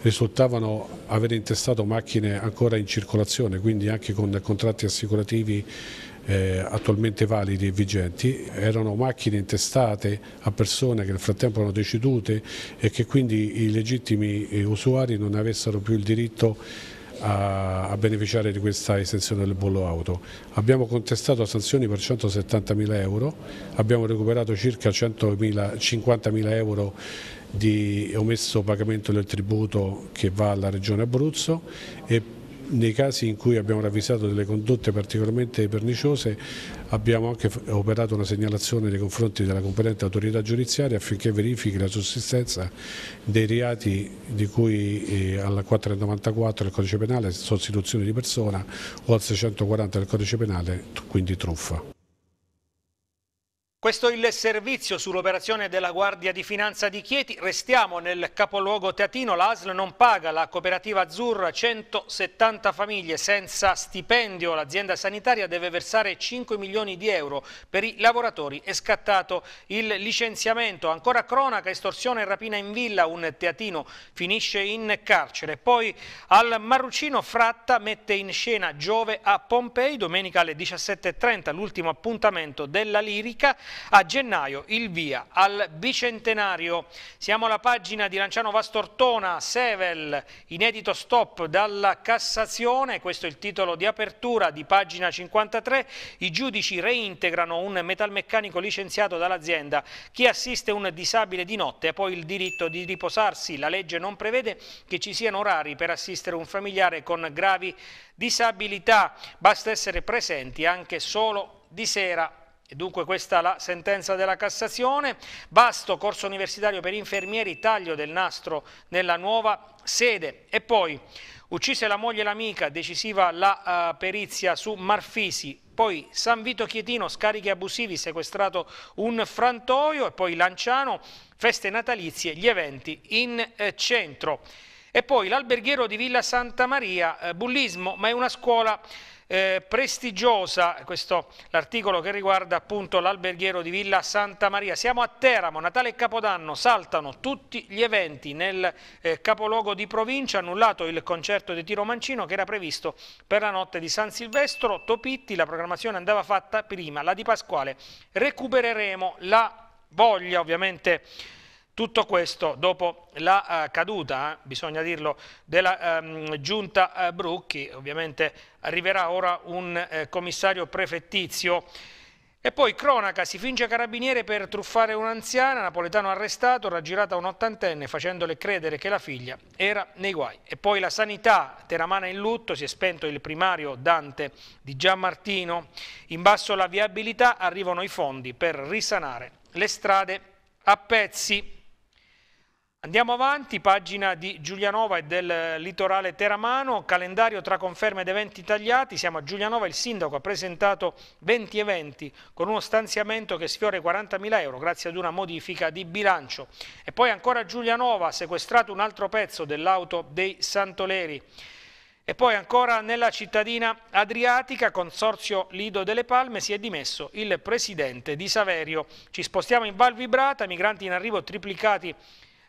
risultavano avere intestato macchine ancora in circolazione, quindi anche con contratti assicurativi eh, attualmente validi e vigenti, erano macchine intestate a persone che nel frattempo erano decedute e che quindi i legittimi eh, usuari non avessero più il diritto a, a beneficiare di questa estensione del bollo auto. Abbiamo contestato sanzioni per 170.000 euro, abbiamo recuperato circa 50.000 euro di omesso pagamento del tributo che va alla Regione Abruzzo e nei casi in cui abbiamo ravvisato delle condotte particolarmente perniciose abbiamo anche operato una segnalazione nei confronti della competente autorità giudiziaria affinché verifichi la sussistenza dei reati di cui eh, alla 494 del codice penale sostituzione di persona o al 640 del codice penale, quindi truffa. Questo è il servizio sull'operazione della Guardia di Finanza di Chieti. Restiamo nel capoluogo teatino. L'ASL non paga la cooperativa azzurra 170 famiglie senza stipendio. L'azienda sanitaria deve versare 5 milioni di euro per i lavoratori. È scattato il licenziamento. Ancora cronaca, estorsione e rapina in villa. Un teatino finisce in carcere. Poi al Marrucino Fratta mette in scena Giove a Pompei. Domenica alle 17.30 l'ultimo appuntamento della lirica. A gennaio il via al bicentenario. Siamo alla pagina di Lanciano Vastortona, Sevel, inedito stop dalla Cassazione, questo è il titolo di apertura di pagina 53. I giudici reintegrano un metalmeccanico licenziato dall'azienda. Chi assiste un disabile di notte ha poi il diritto di riposarsi. La legge non prevede che ci siano orari per assistere un familiare con gravi disabilità. Basta essere presenti anche solo di sera. E dunque questa è la sentenza della Cassazione. Basto, corso universitario per infermieri, taglio del nastro nella nuova sede. E poi, uccise la moglie e l'amica, decisiva la uh, perizia su Marfisi. Poi San Vito Chietino, scarichi abusivi, sequestrato un frantoio. E poi Lanciano, feste natalizie, gli eventi in eh, centro. E poi l'alberghiero di Villa Santa Maria, eh, bullismo, ma è una scuola eh, prestigiosa, questo l'articolo che riguarda appunto l'alberghiero di Villa Santa Maria. Siamo a Teramo, Natale e Capodanno, saltano tutti gli eventi nel eh, capoluogo di provincia, annullato il concerto di Tiro Mancino che era previsto per la notte di San Silvestro, Topitti, la programmazione andava fatta prima, la di Pasquale. Recupereremo la voglia ovviamente tutto questo dopo la uh, caduta, eh, bisogna dirlo, della um, giunta uh, Brucchi, ovviamente arriverà ora un uh, commissario prefettizio e poi cronaca, si finge carabiniere per truffare un'anziana, napoletano arrestato, raggirata un ottantenne facendole credere che la figlia era nei guai. E poi la sanità, Teramana in lutto, si è spento il primario Dante di Gianmartino, in basso la viabilità, arrivano i fondi per risanare le strade a pezzi. Andiamo avanti, pagina di Giulianova e del litorale Teramano, calendario tra conferme ed eventi tagliati, siamo a Giulianova, il sindaco ha presentato 20 eventi con uno stanziamento che sfiora i 40.000 euro grazie ad una modifica di bilancio. E poi ancora Giulianova ha sequestrato un altro pezzo dell'auto dei Santoleri. E poi ancora nella cittadina adriatica, Consorzio Lido delle Palme, si è dimesso il presidente di Saverio. Ci spostiamo in Val Vibrata, migranti in arrivo triplicati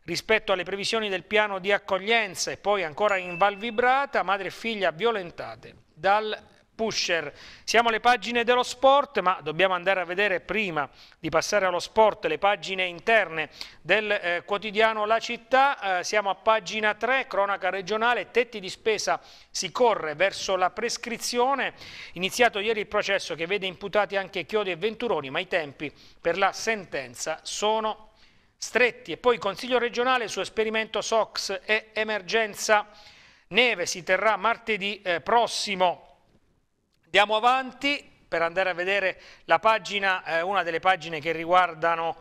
rispetto alle previsioni del piano di accoglienza e poi ancora in Val Vibrata, madre e figlia violentate dal pusher. Siamo alle pagine dello sport, ma dobbiamo andare a vedere prima di passare allo sport le pagine interne del eh, quotidiano La Città. Eh, siamo a pagina 3, cronaca regionale, tetti di spesa si corre verso la prescrizione. Iniziato ieri il processo che vede imputati anche Chiodi e Venturoni, ma i tempi per la sentenza sono stretti. E poi Consiglio regionale su esperimento SOX e emergenza neve si terrà martedì eh, prossimo. Andiamo avanti per andare a vedere la pagina, eh, una delle pagine che riguardano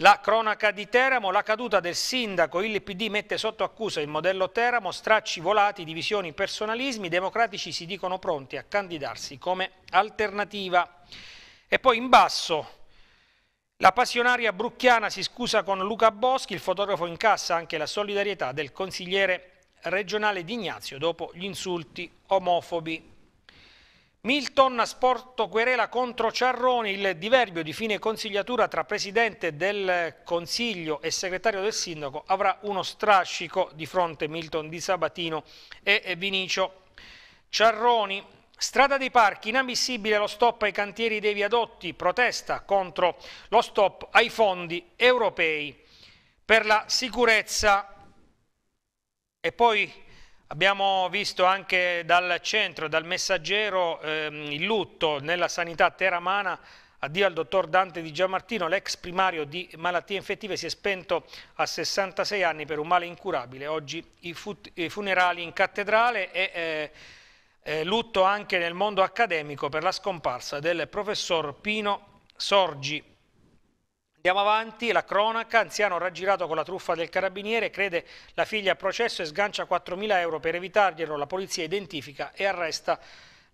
la cronaca di Teramo, la caduta del sindaco, il PD mette sotto accusa il modello Teramo, stracci volati, divisioni, personalismi, i democratici si dicono pronti a candidarsi come alternativa. E poi in basso la passionaria brucchiana si scusa con Luca Boschi, il fotografo incassa anche la solidarietà del consigliere regionale Di Ignazio dopo gli insulti omofobi. Milton sporto querela contro Ciarroni, il diverbio di fine consigliatura tra presidente del consiglio e segretario del sindaco avrà uno strascico di fronte Milton di Sabatino e Vinicio Ciarroni. Strada dei Parchi, inammissibile lo stop ai cantieri dei viadotti, protesta contro lo stop ai fondi europei per la sicurezza. E poi abbiamo visto anche dal centro, dal messaggero, ehm, il lutto nella sanità teramana. Addio al dottor Dante Di Giammartino, l'ex primario di malattie infettive, si è spento a 66 anni per un male incurabile. Oggi i, i funerali in cattedrale e... Eh, eh, lutto anche nel mondo accademico per la scomparsa del professor Pino Sorgi. Andiamo avanti, la cronaca, anziano raggirato con la truffa del carabiniere, crede la figlia a processo e sgancia 4.000 euro per evitarglielo, la polizia identifica e arresta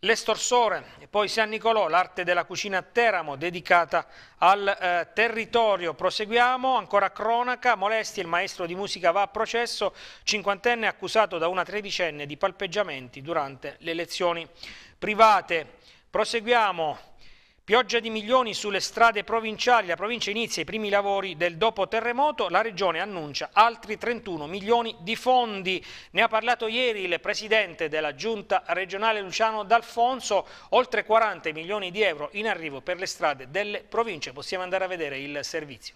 L'estorsore e poi San Nicolò, l'arte della cucina a Teramo dedicata al eh, territorio. Proseguiamo, ancora cronaca, Molesti, il maestro di musica va a processo, cinquantenne accusato da una tredicenne di palpeggiamenti durante le lezioni private. Proseguiamo. Pioggia di milioni sulle strade provinciali, la provincia inizia i primi lavori del dopo terremoto, la regione annuncia altri 31 milioni di fondi. Ne ha parlato ieri il presidente della giunta regionale Luciano D'Alfonso, oltre 40 milioni di euro in arrivo per le strade delle province. Possiamo andare a vedere il servizio.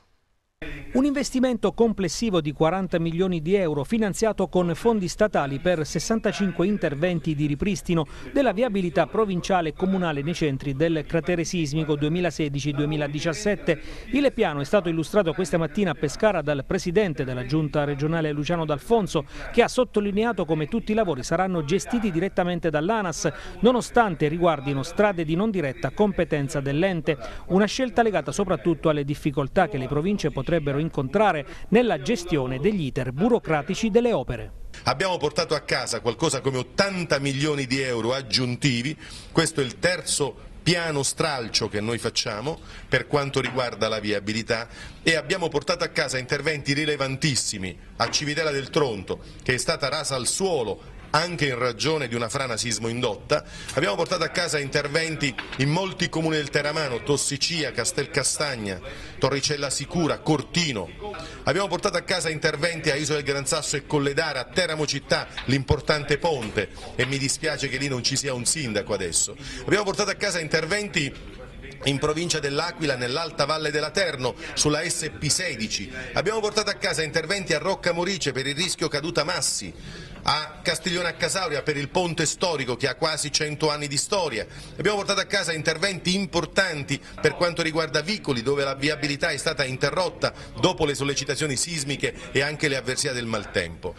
Un investimento complessivo di 40 milioni di euro finanziato con fondi statali per 65 interventi di ripristino della viabilità provinciale e comunale nei centri del cratere sismico 2016-2017. Il piano è stato illustrato questa mattina a Pescara dal presidente della giunta regionale Luciano D'Alfonso che ha sottolineato come tutti i lavori saranno gestiti direttamente dall'ANAS nonostante riguardino strade di non diretta competenza dell'ente. Una scelta legata soprattutto alle difficoltà che le province potrebbero dovrebbero incontrare nella gestione degli iter burocratici delle opere. Abbiamo portato a casa qualcosa come 80 milioni di euro aggiuntivi, questo è il terzo piano stralcio che noi facciamo per quanto riguarda la viabilità e abbiamo portato a casa interventi rilevantissimi a Civitella del Tronto che è stata rasa al suolo anche in ragione di una frana sismo indotta. Abbiamo portato a casa interventi in molti comuni del Teramano, Tossicia, Castelcastagna, Torricella Sicura, Cortino. Abbiamo portato a casa interventi a Isola del Gran Sasso e Colledara, a Teramo Città, l'importante ponte e mi dispiace che lì non ci sia un sindaco adesso. Abbiamo portato a casa interventi in provincia dell'Aquila, nell'Alta Valle della Terno, sulla SP16. Abbiamo portato a casa interventi a Rocca Morice per il rischio caduta massi a Castiglione a Casauria per il ponte storico che ha quasi 100 anni di storia. Abbiamo portato a casa interventi importanti per quanto riguarda Vicoli dove la viabilità è stata interrotta dopo le sollecitazioni sismiche e anche le avversità del maltempo.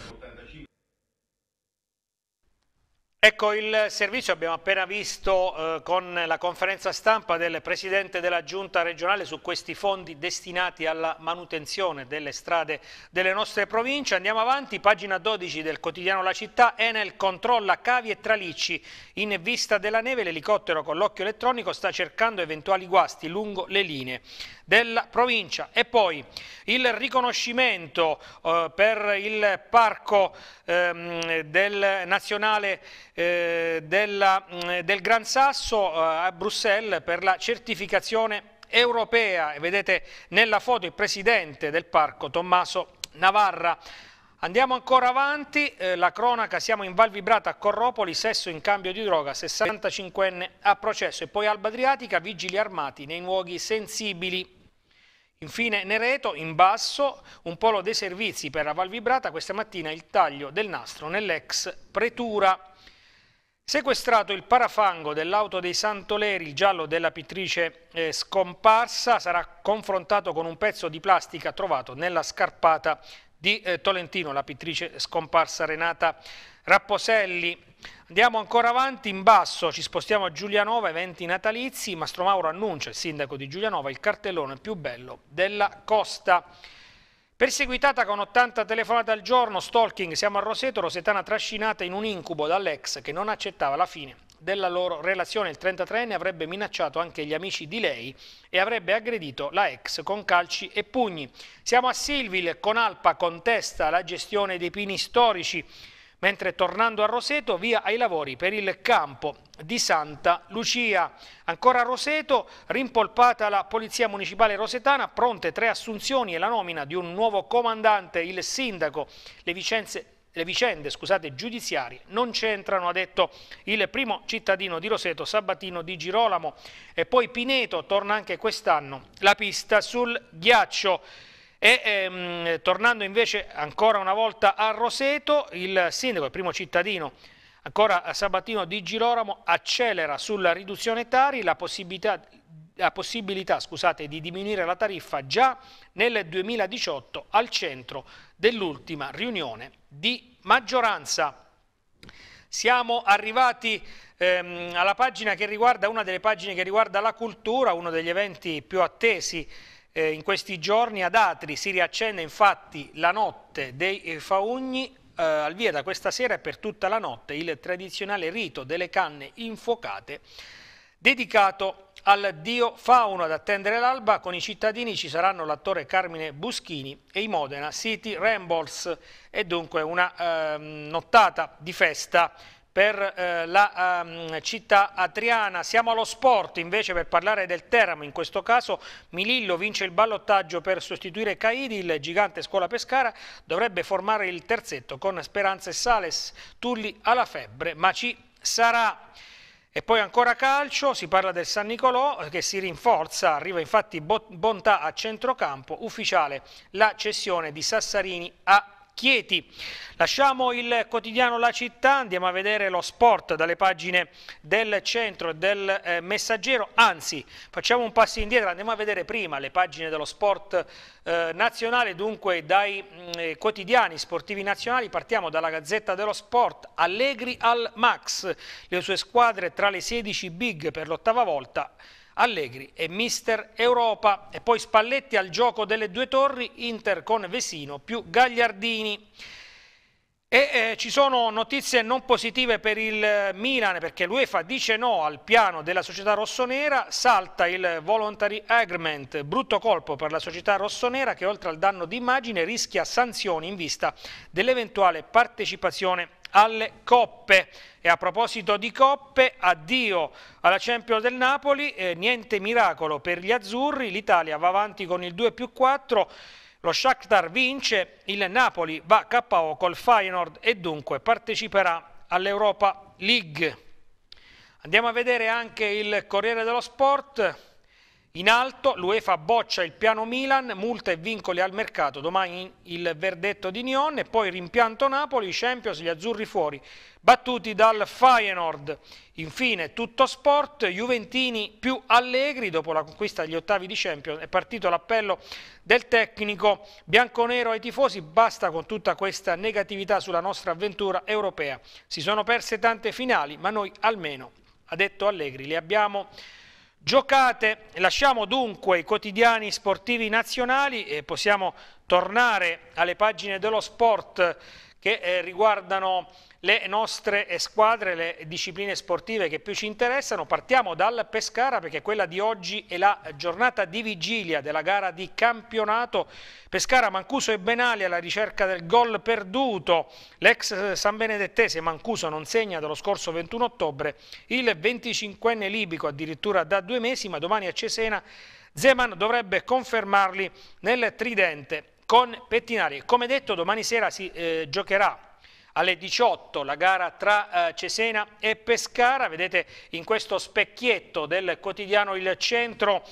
Ecco, il servizio abbiamo appena visto eh, con la conferenza stampa del Presidente della Giunta regionale su questi fondi destinati alla manutenzione delle strade delle nostre province. Andiamo avanti, pagina 12 del quotidiano La Città, Enel controlla cavi e tralicci. In vista della neve l'elicottero con l'occhio elettronico sta cercando eventuali guasti lungo le linee della provincia. E poi il riconoscimento eh, per il parco ehm, del nazionale eh, della, mm, eh, del Gran Sasso eh, a Bruxelles per la certificazione europea e vedete nella foto il presidente del parco Tommaso Navarra. Andiamo ancora avanti, eh, la cronaca, siamo in Val Vibrata a Corropoli, sesso in cambio di droga, 65enne a processo e poi Alba Adriatica, vigili armati nei luoghi sensibili. Infine Nereto, in basso, un polo dei servizi per la Val Vibrata, questa mattina il taglio del nastro nell'ex pretura. Sequestrato il parafango dell'auto dei Santoleri, il giallo della pittrice eh, scomparsa, sarà confrontato con un pezzo di plastica trovato nella scarpata di eh, Tolentino, la pittrice scomparsa Renata Rapposelli. Andiamo ancora avanti, in basso ci spostiamo a Giulianova, eventi natalizi, Mastromauro annuncia, il sindaco di Giulianova, il cartellone più bello della costa. Perseguitata con 80 telefonate al giorno, stalking, siamo a Roseto, Rosetana trascinata in un incubo dall'ex che non accettava la fine della loro relazione. Il 33enne avrebbe minacciato anche gli amici di lei e avrebbe aggredito la ex con calci e pugni. Siamo a Silville, Conalpa contesta la gestione dei pini storici mentre tornando a Roseto via ai lavori per il campo di Santa Lucia. Ancora a Roseto, rimpolpata la Polizia Municipale Rosetana, pronte tre assunzioni e la nomina di un nuovo comandante, il sindaco. Le, vicenze, le vicende scusate, giudiziarie non c'entrano, ha detto il primo cittadino di Roseto, Sabatino di Girolamo. E poi Pineto torna anche quest'anno la pista sul ghiaccio. E ehm, tornando invece ancora una volta a Roseto, il sindaco, il primo cittadino, ancora Sabatino di Girolamo, accelera sulla riduzione tari la possibilità, la possibilità scusate, di diminuire la tariffa già nel 2018 al centro dell'ultima riunione di maggioranza. Siamo arrivati ehm, alla pagina che riguarda una delle pagine che riguarda la cultura, uno degli eventi più attesi eh, in questi giorni ad Atri si riaccende infatti la notte dei eh, faugni, eh, al via da questa sera e per tutta la notte il tradizionale rito delle canne infuocate dedicato al dio Fauno ad attendere l'alba. Con i cittadini ci saranno l'attore Carmine Buschini e i Modena City Rambles e dunque una eh, nottata di festa per eh, la um, città adriana. Siamo allo sport invece per parlare del Teramo, in questo caso Milillo vince il ballottaggio per sostituire Caidi, il gigante scuola Pescara dovrebbe formare il terzetto con Speranza e Sales, Tulli alla febbre, ma ci sarà. E poi ancora calcio, si parla del San Nicolò eh, che si rinforza, arriva infatti Bontà a centrocampo, ufficiale la cessione di Sassarini a Chieti. Lasciamo il quotidiano La Città, andiamo a vedere lo sport dalle pagine del centro e del eh, messaggero, anzi facciamo un passo indietro, andiamo a vedere prima le pagine dello sport eh, nazionale, dunque dai mh, mm, eh, quotidiani sportivi nazionali, partiamo dalla Gazzetta dello Sport, Allegri al Max, le sue squadre tra le 16 big per l'ottava volta Allegri e mister Europa e poi Spalletti al gioco delle due torri, Inter con Vesino più Gagliardini. E eh, ci sono notizie non positive per il eh, Milan perché l'UEFA dice no al piano della società rossonera, salta il voluntary agreement, brutto colpo per la società rossonera che oltre al danno d'immagine rischia sanzioni in vista dell'eventuale partecipazione alle coppe. E a proposito di coppe, addio alla Champions del Napoli, eh, niente miracolo per gli azzurri, l'Italia va avanti con il 2 più 4, lo Shakhtar vince, il Napoli va KO col Feyenoord e dunque parteciperà all'Europa League. Andiamo a vedere anche il Corriere dello Sport, in alto l'UEFA boccia il piano Milan, multa e vincoli al mercato, domani il verdetto di Nion e poi rimpianto Napoli, Champions, gli azzurri fuori, battuti dal Feyenoord. Infine tutto sport, Juventini più Allegri dopo la conquista degli ottavi di Champions, è partito l'appello del tecnico bianconero ai tifosi, basta con tutta questa negatività sulla nostra avventura europea. Si sono perse tante finali, ma noi almeno, ha detto Allegri, le abbiamo giocate. Lasciamo dunque i quotidiani sportivi nazionali e possiamo tornare alle pagine dello sport che eh, riguardano le nostre squadre, le discipline sportive che più ci interessano. Partiamo dal Pescara perché quella di oggi è la giornata di vigilia della gara di campionato. Pescara, Mancuso e Benali alla ricerca del gol perduto. L'ex San Benedettese Mancuso non segna dallo scorso 21 ottobre. Il 25enne libico addirittura da due mesi, ma domani a Cesena Zeman dovrebbe confermarli nel tridente con Pettinari. Come detto, domani sera si eh, giocherà alle 18 la gara tra eh, Cesena e Pescara, vedete in questo specchietto del quotidiano Il Centro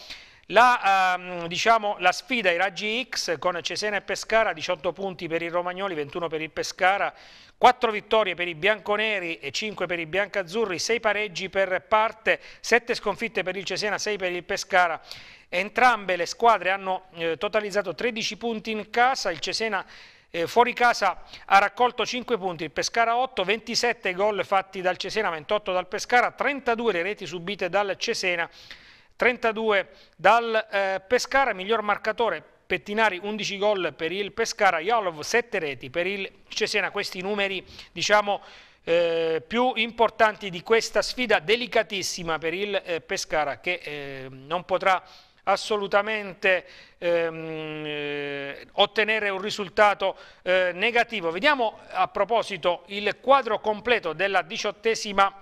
la, ehm, diciamo, la, sfida ai raggi X con Cesena e Pescara, 18 punti per i Romagnoli, 21 per il Pescara, 4 vittorie per i bianconeri e 5 per i biancazzurri, 6 pareggi per parte, 7 sconfitte per il Cesena, 6 per il Pescara. Entrambe le squadre hanno eh, totalizzato 13 punti in casa, il Cesena eh, fuori casa ha raccolto 5 punti, il Pescara 8, 27 gol fatti dal Cesena, 28 dal Pescara, 32 le reti subite dal Cesena, 32 dal eh, Pescara, miglior marcatore Pettinari 11 gol per il Pescara, Jolov 7 reti per il Cesena, questi numeri diciamo eh, più importanti di questa sfida delicatissima per il eh, Pescara che eh, non potrà assolutamente ehm, eh, ottenere un risultato eh, negativo. Vediamo a proposito il quadro completo della diciottesima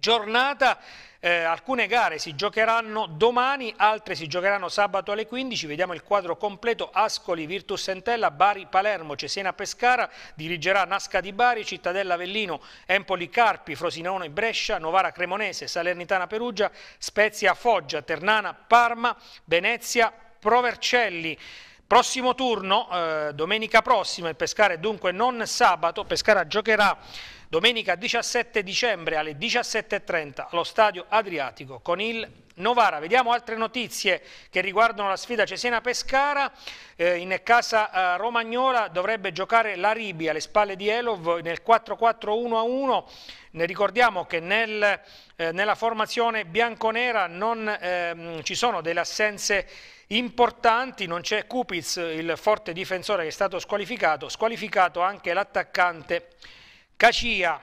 giornata. Eh, alcune gare si giocheranno domani, altre si giocheranno sabato alle 15. Vediamo il quadro completo. Ascoli, Virtus Entella, Bari, Palermo, Cesena, Pescara. Dirigerà Nasca di Bari, Cittadella, Avellino, Empoli, Carpi, Frosinone, Brescia, Novara, Cremonese, Salernitana, Perugia, Spezia, Foggia, Ternana, Parma, Venezia, Provercelli. Prossimo turno, eh, domenica prossima, il Pescara è dunque non sabato. Pescara giocherà Domenica 17 dicembre alle 17.30 allo stadio Adriatico con il Novara. Vediamo altre notizie che riguardano la sfida Cesena-Pescara. Eh, in casa eh, romagnola dovrebbe giocare la Ribi alle spalle di Elov nel 4-4-1-1. Ne ricordiamo che nel, eh, nella formazione bianconera non ehm, ci sono delle assenze importanti, non c'è Kupiz, il forte difensore che è stato squalificato, squalificato anche l'attaccante Cacia.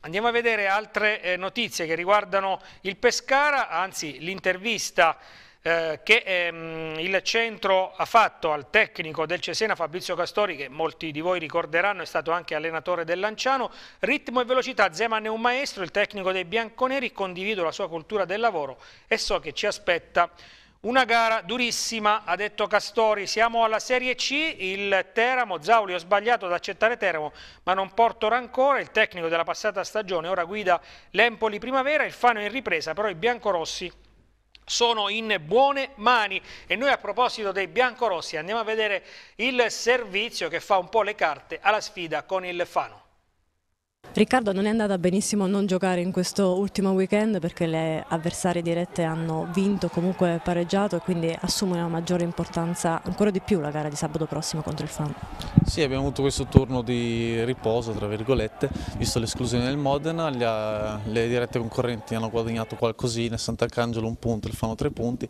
Andiamo a vedere altre eh, notizie che riguardano il Pescara, anzi l'intervista eh, che ehm, il centro ha fatto al tecnico del Cesena Fabrizio Castori, che molti di voi ricorderanno è stato anche allenatore del Lanciano. Ritmo e velocità, Zeman è un maestro, il tecnico dei bianconeri, condivido la sua cultura del lavoro e so che ci aspetta una gara durissima, ha detto Castori, siamo alla Serie C, il Teramo, Zauli ho sbagliato ad accettare Teramo ma non porto rancore, il tecnico della passata stagione ora guida l'Empoli Primavera, il Fano è in ripresa, però i biancorossi sono in buone mani e noi a proposito dei biancorossi andiamo a vedere il servizio che fa un po' le carte alla sfida con il Fano. Riccardo non è andata benissimo non giocare in questo ultimo weekend perché le avversarie dirette hanno vinto, comunque pareggiato e quindi assume una maggiore importanza ancora di più la gara di sabato prossimo contro il FAN. Sì, abbiamo avuto questo turno di riposo, tra virgolette, visto l'esclusione del Modena, le dirette concorrenti hanno guadagnato qualcosina, Sant'Arcangelo un punto, il FAN tre punti,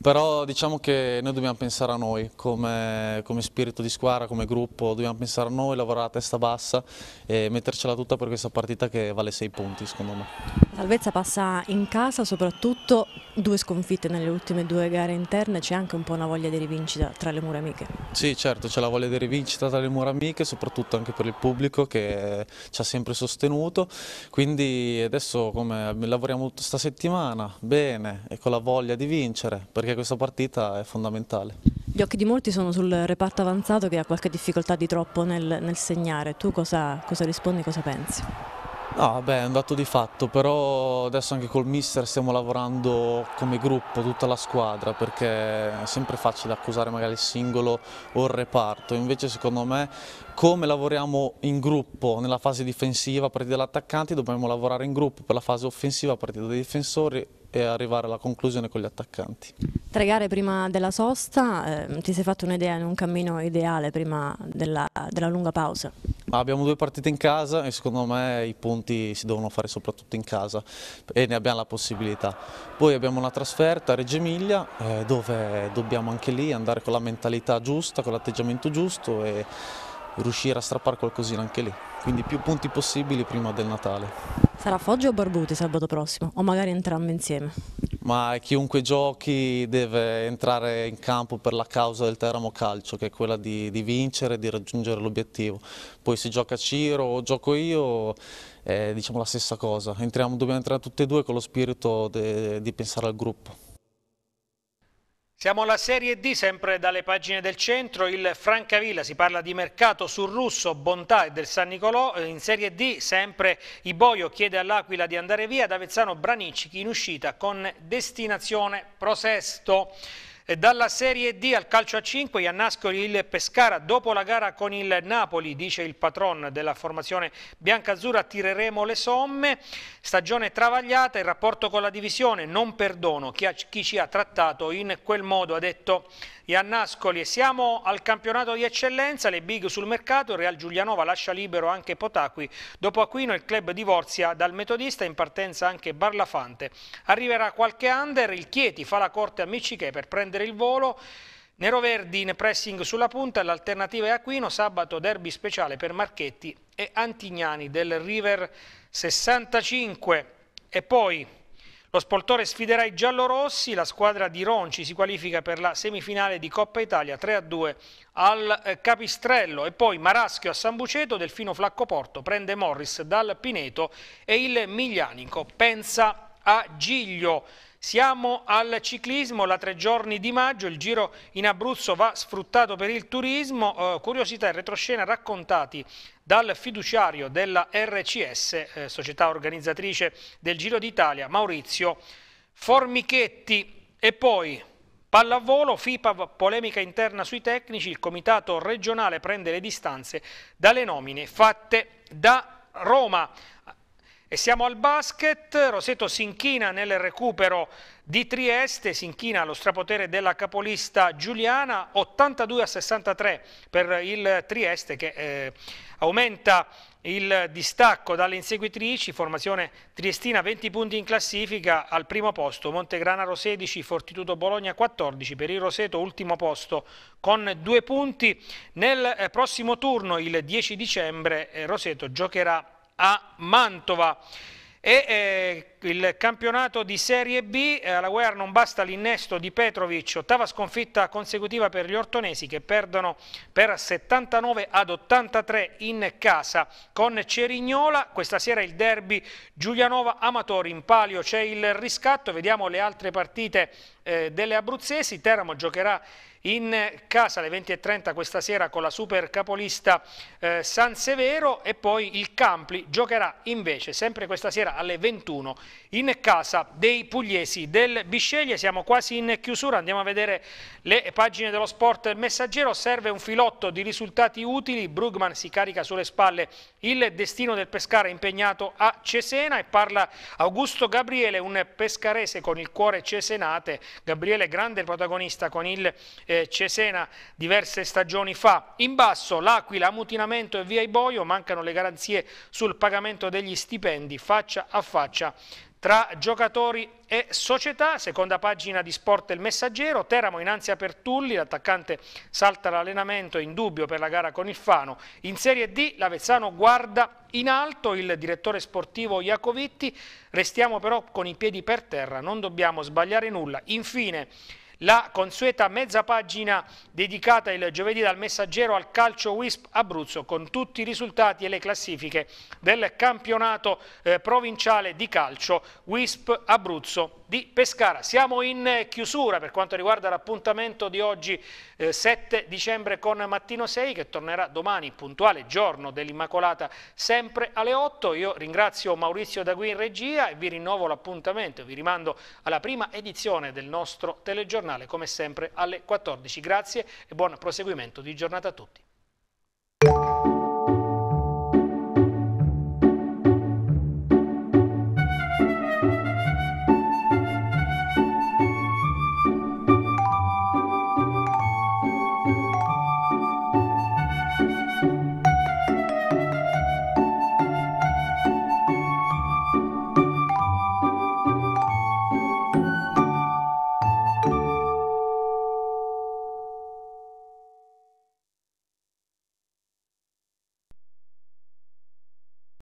però diciamo che noi dobbiamo pensare a noi come, come spirito di squadra, come gruppo, dobbiamo pensare a noi, lavorare a testa bassa e mettercela tutta per questa partita che vale 6 punti secondo me. salvezza passa in casa, soprattutto due sconfitte nelle ultime due gare interne, c'è anche un po' una voglia di rivincita tra le mura amiche. Sì certo, c'è la voglia di rivincita tra le mura amiche, soprattutto anche per il pubblico che ci ha sempre sostenuto, quindi adesso come lavoriamo tutta questa settimana bene e con la voglia di vincere, perché questa partita è fondamentale. Gli occhi di molti sono sul reparto avanzato che ha qualche difficoltà di troppo nel, nel segnare. Tu cosa, cosa rispondi, cosa pensi? No, beh, è un dato di fatto, però adesso anche col mister stiamo lavorando come gruppo, tutta la squadra, perché è sempre facile accusare magari il singolo o il reparto, invece secondo me come lavoriamo in gruppo nella fase difensiva a partire dagli dobbiamo lavorare in gruppo per la fase offensiva a partire dai difensori e arrivare alla conclusione con gli attaccanti. Tre gare prima della sosta, eh, ti sei fatto un'idea in un cammino ideale prima della, della lunga pausa? Abbiamo due partite in casa e secondo me i punti si devono fare soprattutto in casa e ne abbiamo la possibilità. Poi abbiamo una trasferta a Reggio Emilia eh, dove dobbiamo anche lì andare con la mentalità giusta, con l'atteggiamento giusto e riuscire a strappare qualcosina anche lì. Quindi più punti possibili prima del Natale. Sarà Foggia o Barbuti sabato prossimo? O magari entrambi insieme? Ma chiunque giochi deve entrare in campo per la causa del Teramo Calcio, che è quella di, di vincere e di raggiungere l'obiettivo. Poi se gioca Ciro o gioco io, è diciamo, la stessa cosa. Entriamo, dobbiamo entrare tutti e due con lo spirito de, di pensare al gruppo. Siamo alla Serie D, sempre dalle pagine del centro, il Francavilla, si parla di mercato sul russo, Bontà e del San Nicolò, eh, in Serie D sempre Iboio chiede all'Aquila di andare via, Davezzano Branicchi in uscita con destinazione Prosesto. E dalla Serie D al calcio a 5, Iannascoli il Pescara. Dopo la gara con il Napoli, dice il patron della formazione biancazzurra, tireremo le somme. Stagione travagliata, il rapporto con la divisione, non perdono chi, ha, chi ci ha trattato in quel modo, ha detto Iannascoli, siamo al campionato di eccellenza, le big sul mercato, il Real Giulianova lascia libero anche Potacqui, dopo Aquino il club divorzia dal metodista, in partenza anche Barlafante. Arriverà qualche under, il Chieti fa la corte a Miciche per prendere il volo, Nero Verdi in pressing sulla punta, l'alternativa è Aquino, sabato derby speciale per Marchetti e Antignani del River 65 e poi lo Spoltore sfiderà i giallorossi, la squadra di Ronci si qualifica per la semifinale di Coppa Italia 3-2 al eh, Capistrello e poi Maraschio a San Buceto, Delfino Flaccoporto prende Morris dal Pineto e il Miglianico pensa a Giglio. Siamo al ciclismo, la tre giorni di maggio, il giro in Abruzzo va sfruttato per il turismo, eh, curiosità e retroscena raccontati dal fiduciario della RCS, eh, società organizzatrice del Giro d'Italia, Maurizio Formichetti. E poi Pallavolo, FIPAV, polemica interna sui tecnici, il comitato regionale prende le distanze dalle nomine fatte da Roma. E siamo al basket, Roseto si inchina nel recupero di Trieste, si inchina allo strapotere della capolista Giuliana, 82 a 63 per il Trieste che eh, aumenta il distacco dalle inseguitrici, formazione triestina 20 punti in classifica, al primo posto Montegranaro 16, Fortitudo Bologna 14, per il Roseto ultimo posto con due punti. Nel eh, prossimo turno, il 10 dicembre, eh, Roseto giocherà a Mantova. E eh, il campionato di Serie B, eh, alla guerra non basta l'innesto di Petrovic, ottava sconfitta consecutiva per gli ortonesi che perdono per 79 ad 83 in casa con Cerignola. Questa sera il derby Giulianova-Amatori in palio, c'è il riscatto, vediamo le altre partite eh, delle abruzzesi, Teramo giocherà in casa alle 20.30 questa sera con la super capolista eh, San Severo e poi il Campli giocherà invece sempre questa sera alle 21 in casa dei pugliesi del Bisceglie. Siamo quasi in chiusura, andiamo a vedere le pagine dello sport messaggero. Serve un filotto di risultati utili, Brugman si carica sulle spalle il destino del Pescara impegnato a Cesena e parla Augusto Gabriele, un pescarese con il cuore cesenate. Gabriele Grande protagonista con il eh, Cesena diverse stagioni fa. In basso l'Aquila, ammutinamento e via i boio, mancano le garanzie sul pagamento degli stipendi faccia a faccia tra giocatori e società, seconda pagina di Sport il Messaggero, Teramo innanzi a Pertulli, l'attaccante salta l'allenamento in dubbio per la gara con il Fano, in Serie D l'Avezzano guarda in alto il direttore sportivo Iacovitti, restiamo però con i piedi per terra, non dobbiamo sbagliare nulla, infine la consueta mezza pagina dedicata il giovedì dal messaggero al calcio Wisp Abruzzo con tutti i risultati e le classifiche del campionato eh, provinciale di calcio Wisp Abruzzo di Pescara. Siamo in chiusura per quanto riguarda l'appuntamento di oggi eh, 7 dicembre con Mattino 6 che tornerà domani puntuale giorno dell'Immacolata sempre alle 8. Io ringrazio Maurizio Daguin regia e vi rinnovo l'appuntamento, vi rimando alla prima edizione del nostro telegiornale giornale come sempre alle 14. Grazie e buon proseguimento di giornata a tutti.